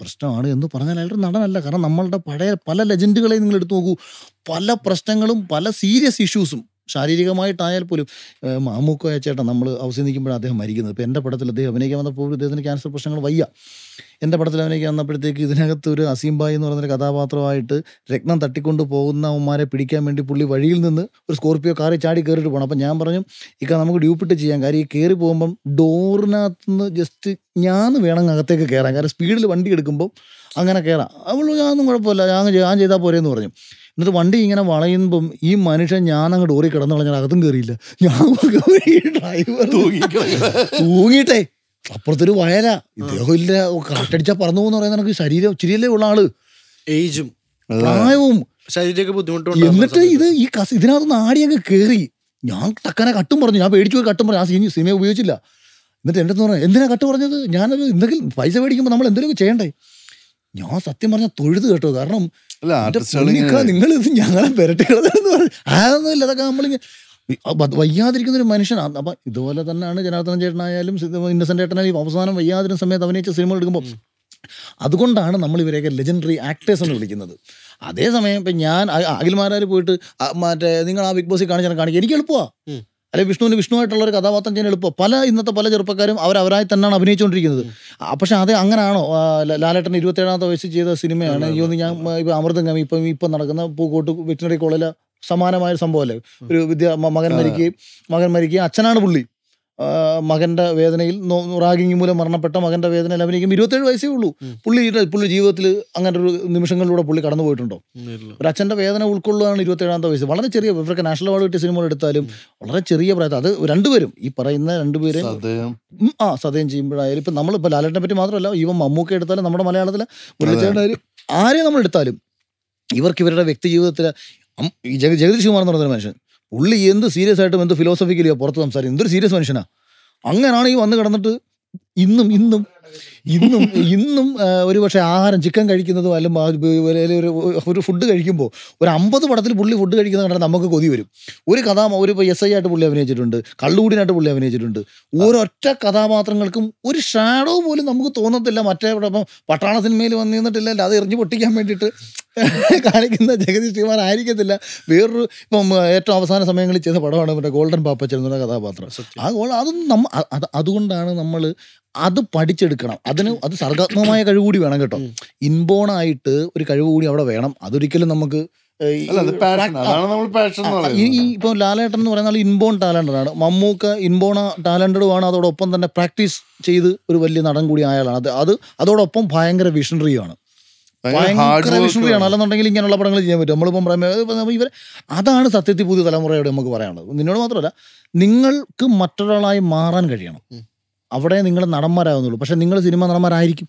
പ്രശ്നമാണ് എന്ന് പറഞ്ഞാൽ അയാളൊരു നടനല്ല കാരണം നമ്മളുടെ പഴയ പല ലെജൻഡുകളെയും നിങ്ങൾ എടുത്തു നോക്കൂ പല പ്രശ്നങ്ങളും പല സീരിയസ് ഇഷ്യൂസും ശാരീരികമായിട്ടായാൽ പോലും മാമൂക്ക ചേട്ടൻ നമ്മൾ അവസാനിക്കുമ്പോഴാണ് അദ്ദേഹം മരിക്കുന്നത് ഇപ്പോൾ എൻ്റെ പടത്തിൽ അദ്ദേഹം അഭിനയിക്കാൻ വന്നപ്പോൾ ഇദ്ദേഹത്തിന് ക്യാൻസർ പ്രശ്നങ്ങൾ വയ്യ എൻ്റെ പടത്തിൽ അഭിനയിക്കാൻ വന്നപ്പോഴത്തേക്ക് ഇതിനകത്ത് ഒരു അസീംബായി എന്ന് പറയുന്നൊരു കഥാപാത്രമായിട്ട് രക്തം തട്ടിക്കൊണ്ട് പോകുന്നവന്മാരെ പിടിക്കാൻ വേണ്ടി പുള്ളി വഴിയിൽ നിന്ന് ഒരു സ്കോർപ്പിയോ കാറി ചാടി കയറിയിട്ട് പോകണം അപ്പം ഞാൻ പറഞ്ഞു ഇക്ക നമുക്ക് ഡ്യൂപ്പിട്ട് ചെയ്യാൻ കാര്യം ഈ കയറി പോകുമ്പം ഡോറിനകത്ത് നിന്ന് ജസ്റ്റ് ഞാൻ വേണം അകത്തേക്ക് കയറാം കാരണം സ്പീഡിൽ വണ്ടി എടുക്കുമ്പോൾ അങ്ങനെ കയറാം അവൾ ഞാനൊന്നും കുഴപ്പമില്ല ഞാൻ ഞാൻ ചെയ്താൽ എന്ന് പറഞ്ഞു എന്നിട്ട് വണ്ടി ഇങ്ങനെ വളയുമ്പം ഈ മനുഷ്യൻ ഞാൻ അങ്ങോട്ട് ഓറി കിടന്നു കളഞ്ഞാൽ അകത്തും കയറിയില്ല ഞാൻ ഡ്രൈവർ തൂങ്ങിയിട്ടേ അപ്പുറത്തൊരു വയല ഇദ്ദേഹം ഇല്ല കാട്ടടിച്ചാൽ പറന്നു പോകുന്ന പറയുന്ന എനിക്ക് ശരീരം ഇച്ചിരിയല്ലേ ഉള്ള ആള് ഏജും പ്രായവും ശരീരമൊക്കെ ബുദ്ധിമുട്ടുണ്ട് എന്നിട്ട് ഇത് ഈ കസ ഇതിനകത്ത് ആടി അങ്ങ് കയറി ഞാൻ ടക്കനെ കട്ടും പറഞ്ഞു ഞാൻ പേടിച്ചു പോയി കട്ടും പറഞ്ഞു ആ സീനി സിനിമ ഉപയോഗിച്ചില്ല എന്നിട്ട് എൻ്റെ എന്ന് പറഞ്ഞു എന്തിനാ കട്ട് പറഞ്ഞത് ഞാനത് എന്തെങ്കിലും പൈസ മേടിക്കുമ്പോൾ നമ്മൾ എന്തെങ്കിലും ചെയ്യണ്ടേ ഞാൻ സത്യം പറഞ്ഞാൽ തൊഴുത് കേട്ടോ കാരണം നിങ്ങൾ ഇത് ഞങ്ങളെ പെരട്ടികളതെന്ന് പറഞ്ഞു അതൊന്നുമില്ല അതൊക്കെ നമ്മളിങ്ങനെ വയ്യാതിരിക്കുന്ന ഒരു മനുഷ്യനാണ് അപ്പൊ ഇതുപോലെ തന്നെയാണ് ജനാർദ്ദന ചേട്ടനായാലും ഇന്നസെന്റ് ചേട്ടനായാലും അവസാനം വയ്യാതിരുന്ന സമയത്ത് അഭിനയിച്ച സിനിമകൾ എടുക്കുമ്പോൾ അതുകൊണ്ടാണ് നമ്മൾ ഇവരെയൊക്കെ ലെജൻഡറി ആക്ടേഴ്സ് എന്ന് വിളിക്കുന്നത് അതേസമയം ഇപ്പൊ ഞാൻ അഖിൽമാരാർ പോയിട്ട് മറ്റേ നിങ്ങൾ ആ ബിഗ് ബോസിൽ കാണിച്ചാൽ കാണിക്കുക എനിക്ക് എളുപ്പമാണ് അല്ലെ വിഷ്ണുവിന് വിഷ്ണുവായിട്ടുള്ള ഒരു കഥാപാത്രം ചെയ്യാൻ എളുപ്പം പല ഇന്നത്തെ പല ചെറുപ്പക്കാരും അവരവരായി തന്നെയാണ് അഭിനയിച്ചുകൊണ്ടിരിക്കുന്നത് പക്ഷെ അത് അങ്ങനെയാണോ ലാലേട്ടൻ ഇരുപത്തേഴാമത്തെ വയസ്സിൽ ചെയ്ത സിനിമയാണ് ഈ ഒന്ന് ഞാൻ ഇപ്പം അമൃതം ഗമി ഇപ്പം ഇപ്പം നടക്കുന്ന പൂക്കോട്ട് വെറ്റിനറി കോളേജിലെ സമാനമായ സംഭവമല്ലേ ഒരു വിദ്യ മകൻ മരിക്കുകയും മകൻ മരിക്കുകയും അച്ഛനാണ് പുള്ളി മകൻ്റെ വേദനയിൽ റാഗിങ് മൂലം മരണപ്പെട്ട മകൻ്റെ വേദനയിൽ അഭിനയിക്കും ഇരുപത്തേഴ് വയസ്സേ ഉള്ളൂ പുള്ളി പുള്ളി ജീവിതത്തിൽ അങ്ങനെ ഒരു നിമിഷങ്ങളിലൂടെ പുള്ളി കടന്നു പോയിട്ടുണ്ടോ ഒരു അച്ഛൻ്റെ വേദന ഉൾക്കൊള്ളുകയാണ് ഇരുപത്തേഴാമത്തെ വയസ്സ് വളരെ ചെറിയ ഇവരൊക്കെ നാഷണൽ അവാർഡ് കിട്ടിയ സിനിമകൾ എടുത്താലും വളരെ ചെറിയ പ്രായത്തിൽ അത് രണ്ടുപേരും ഈ പറയുന്ന രണ്ടുപേരെയും ആ സതയം ചെയ്യുമ്പോഴായാലും ഇപ്പം നമ്മളിപ്പോൾ ലാലേട്ടിനെ പറ്റി മാത്രമല്ല ഇവ മമ്മൂക്ക എടുത്താലും നമ്മുടെ മലയാളത്തിലെ മുരളിച്ചേട്ടനായാലും ആരെയും നമ്മൾ എടുത്താലും ഇവർക്ക് ഇവരുടെ വ്യക്തി ജീവിതത്തിലെ ജഗ ജഗതി എന്ന് പറയുന്ന മനുഷ്യൻ ഉള്ളി എന്ത് സീരിയസ് ആയിട്ടും എന്ത് ഫിലോസഫിക്കലിയോ പുറത്ത് സംസാരിക്കും എന്തൊരു സീരിയസ് മനുഷ്യനാണ് അങ്ങനെയാണ് ഈ വന്ന് കിടന്നിട്ട് ഇന്നും ഇന്നും ഇന്നും ഇന്നും ഒരുപക്ഷെ ആഹാരം ചിക്കൻ കഴിക്കുന്നതും അല്ലെങ്കിൽ ഒരു ഒരു ഫുഡ് കഴിക്കുമ്പോൾ ഒരു അമ്പത് പടത്തിൽ പുള്ളി ഫുഡ് കഴിക്കുന്നത് കണ്ടാൽ നമുക്ക് കൊതി വരും ഒരു കഥാ ഒരു എസ് ഐ ആയിട്ട് പുള്ളി അഭിനയിച്ചിട്ടുണ്ട് കള്ളുകൂടിനായിട്ട് പുള്ളി അഭിനയിച്ചിട്ടുണ്ട് ഓരൊറ്റ കഥാപാത്രങ്ങൾക്കും ഒരു ഷാഡോ പോലും നമുക്ക് തോന്നത്തില്ല മറ്റേ ഇപ്പം പട്ടാള സിനിമയിൽ വന്നിരുന്നിട്ടില്ല അത് എറിഞ്ഞു പൊട്ടിക്കാൻ വേണ്ടിയിട്ട് കാണിക്കുന്ന ജഗതി ശ്രീമാൻ ആയിരിക്കത്തില്ല വേറൊരു ഇപ്പം ഏറ്റവും അവസാന സമയങ്ങളിൽ ചെയ്ത പടമാണ് മറ്റേ ഗോൾഡൻ പാപ്പച്ചൻ എന്ന കഥാപാത്രം ആ ഗോൾ അതും നമ്മ അതുകൊണ്ടാണ് നമ്മൾ അത് പഠിച്ചെടുക്കണം അതിന് അത് സർഗാത്മകമായ കഴിവ് കൂടി വേണം കേട്ടോ ഇൻബോൺ ആയിട്ട് ഒരു കഴിവ് കൂടി അവിടെ വേണം അതൊരിക്കലും നമുക്ക് ഈ ഇപ്പോൾ ലാലേട്ടൻ എന്ന് പറയുന്ന ഇൻബോൺ ടാലന്റഡ് ആണ് മമ്മൂക്ക ഇൻബോൺ ആണ് അതോടൊപ്പം തന്നെ പ്രാക്ടീസ് ചെയ്ത് ഒരു വലിയ നടൻ കൂടി ആയാലാണ് അത് അത് അതോടൊപ്പം ഭയങ്കര വിഷണറിയാണ് ഭയങ്കര വിഷണറിയാണ് അല്ലെന്നുണ്ടെങ്കിൽ ഇങ്ങനെയുള്ള പടങ്ങൾ ചെയ്യാൻ പറ്റും നമ്മളിപ്പം പറയുമ്പോൾ ഇവർ അതാണ് സത്യത്തിൽ പുതിയ തലമുറയോട് നമുക്ക് പറയാനുള്ളത് നിന്നോട് മാത്രമല്ല നിങ്ങൾക്ക് മറ്റൊരാളായി മാറാൻ കഴിയണം അവിടെ നിങ്ങൾ നടന്മാരാകുന്നുള്ളൂ പക്ഷെ നിങ്ങൾ സിനിമ നടന്മാരായിരിക്കും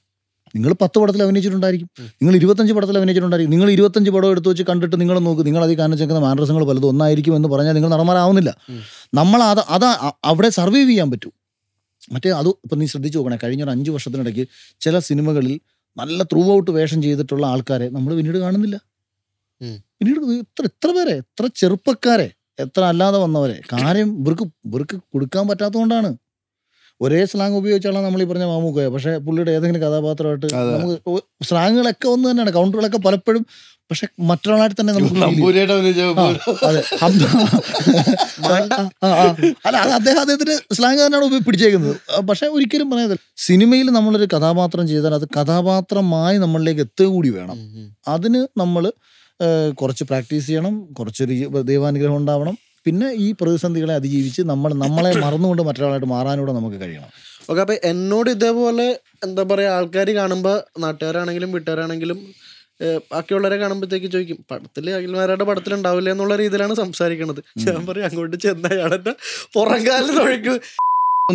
നിങ്ങൾ പത്ത് പടത്തിൽ അഭിനയിച്ചിട്ടുണ്ടായിരിക്കും നിങ്ങൾ ഇരുപത്തഞ്ച് പടത്തിൽ അഭിനയിച്ചിട്ടുണ്ടായിരിക്കും നിങ്ങൾ ഇരുപത്തഞ്ച് പടം എടുത്തു വെച്ച് കണ്ടിട്ട് നിങ്ങൾ നോക്ക് നിങ്ങൾ അതിൽ കാണിച്ചേക്കുന്ന മാനസങ്ങൾ പലതും ഒന്നായിരിക്കും എന്ന് പറഞ്ഞാൽ നിങ്ങൾ നടന്മാരാവുന്നില്ല നമ്മൾ അത് അത് അവിടെ സർവൈവ് ചെയ്യാൻ പറ്റും മറ്റേ അത് ഇപ്പം നീ ശ്രദ്ധിച്ചു നോക്കണേ കഴിഞ്ഞ ഒരു അഞ്ച് വർഷത്തിനിടയ്ക്ക് ചില സിനിമകളിൽ നല്ല ത്രൂ ഔട്ട് വേഷം ചെയ്തിട്ടുള്ള ആൾക്കാരെ നമ്മൾ പിന്നീട് കാണുന്നില്ല പിന്നീട് ഇത്ര ഇത്ര പേരെ എത്ര ചെറുപ്പക്കാരെ എത്ര അല്ലാതെ വന്നവരെ കാര്യം ഇവർക്ക് ഇവർക്ക് കൊടുക്കാൻ പറ്റാത്തതുകൊണ്ടാണ് ഒരേ സ്ലാങ് ഉപയോഗിച്ചാണ് നമ്മൾ ഈ പറഞ്ഞ മാമുക്കോയ പക്ഷേ പുള്ളിയുടെ ഏതെങ്കിലും കഥാപാത്രമായിട്ട് നമുക്ക് സ്ലാങ്ങുകളൊക്കെ ഒന്ന് തന്നെയാണ് കൗണ്ടറുകളൊക്കെ പലപ്പോഴും പക്ഷെ മറ്റൊരാളായിട്ട് തന്നെ അല്ല അത് അദ്ദേഹം അദ്ദേഹത്തിന്റെ സ്ലാങ് തന്നെയാണ് പിടിച്ചേക്കുന്നത് പക്ഷെ ഒരിക്കലും പറയാതില്ല സിനിമയിൽ നമ്മളൊരു കഥാപാത്രം ചെയ്താൽ അത് കഥാപാത്രമായി നമ്മളിലേക്ക് എത്തുക കൂടി വേണം അതിന് നമ്മൾ കുറച്ച് പ്രാക്ടീസ് ചെയ്യണം കുറച്ചൊരു ദൈവാനുഗ്രഹം ഉണ്ടാവണം പിന്നെ ഈ പ്രതിസന്ധികളെ അതിജീവിച്ച് നമ്മൾ നമ്മളെ മറന്നുകൊണ്ട് മറ്റൊരാളായിട്ട് മാറാനൂടെ നമുക്ക് കഴിയണം ഓക്കെ അപ്പം എന്നോട് ഇതേപോലെ എന്താ പറയുക ആൾക്കാർ കാണുമ്പോൾ നാട്ടുകാരാണെങ്കിലും വീട്ടുകാരാണെങ്കിലും ബാക്കിയുള്ളവരെ കാണുമ്പോഴത്തേക്ക് ചോദിക്കും പടത്തിൽ അഖിൽമാരുടെ പടത്തിൽ ഉണ്ടാവില്ല എന്നുള്ള രീതിയിലാണ് സംസാരിക്കുന്നത് ഞാൻ പറയും അങ്ങോട്ട് ചെന്ന അയാളെന്നെ പുറംകാലിൽ ഒഴിക്കും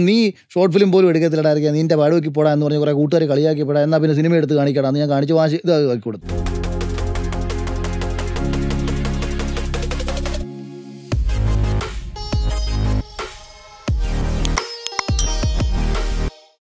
നീ ഷോർട്ട് ഫിലിം പോലും എടുക്കത്തിലടായിരിക്കാം നിന്റെ പാടുവെക്കി പോടാ എന്ന് പറഞ്ഞ കുറേ കൂട്ടുകാർ കളിയാക്കി പോടാ എന്നാൽ പിന്നെ സിനിമ എടുത്ത് കാണിക്കടാ എന്ന് ഞാൻ കാണിച്ച് വാശി ഇതാക്കി കൊടുത്തു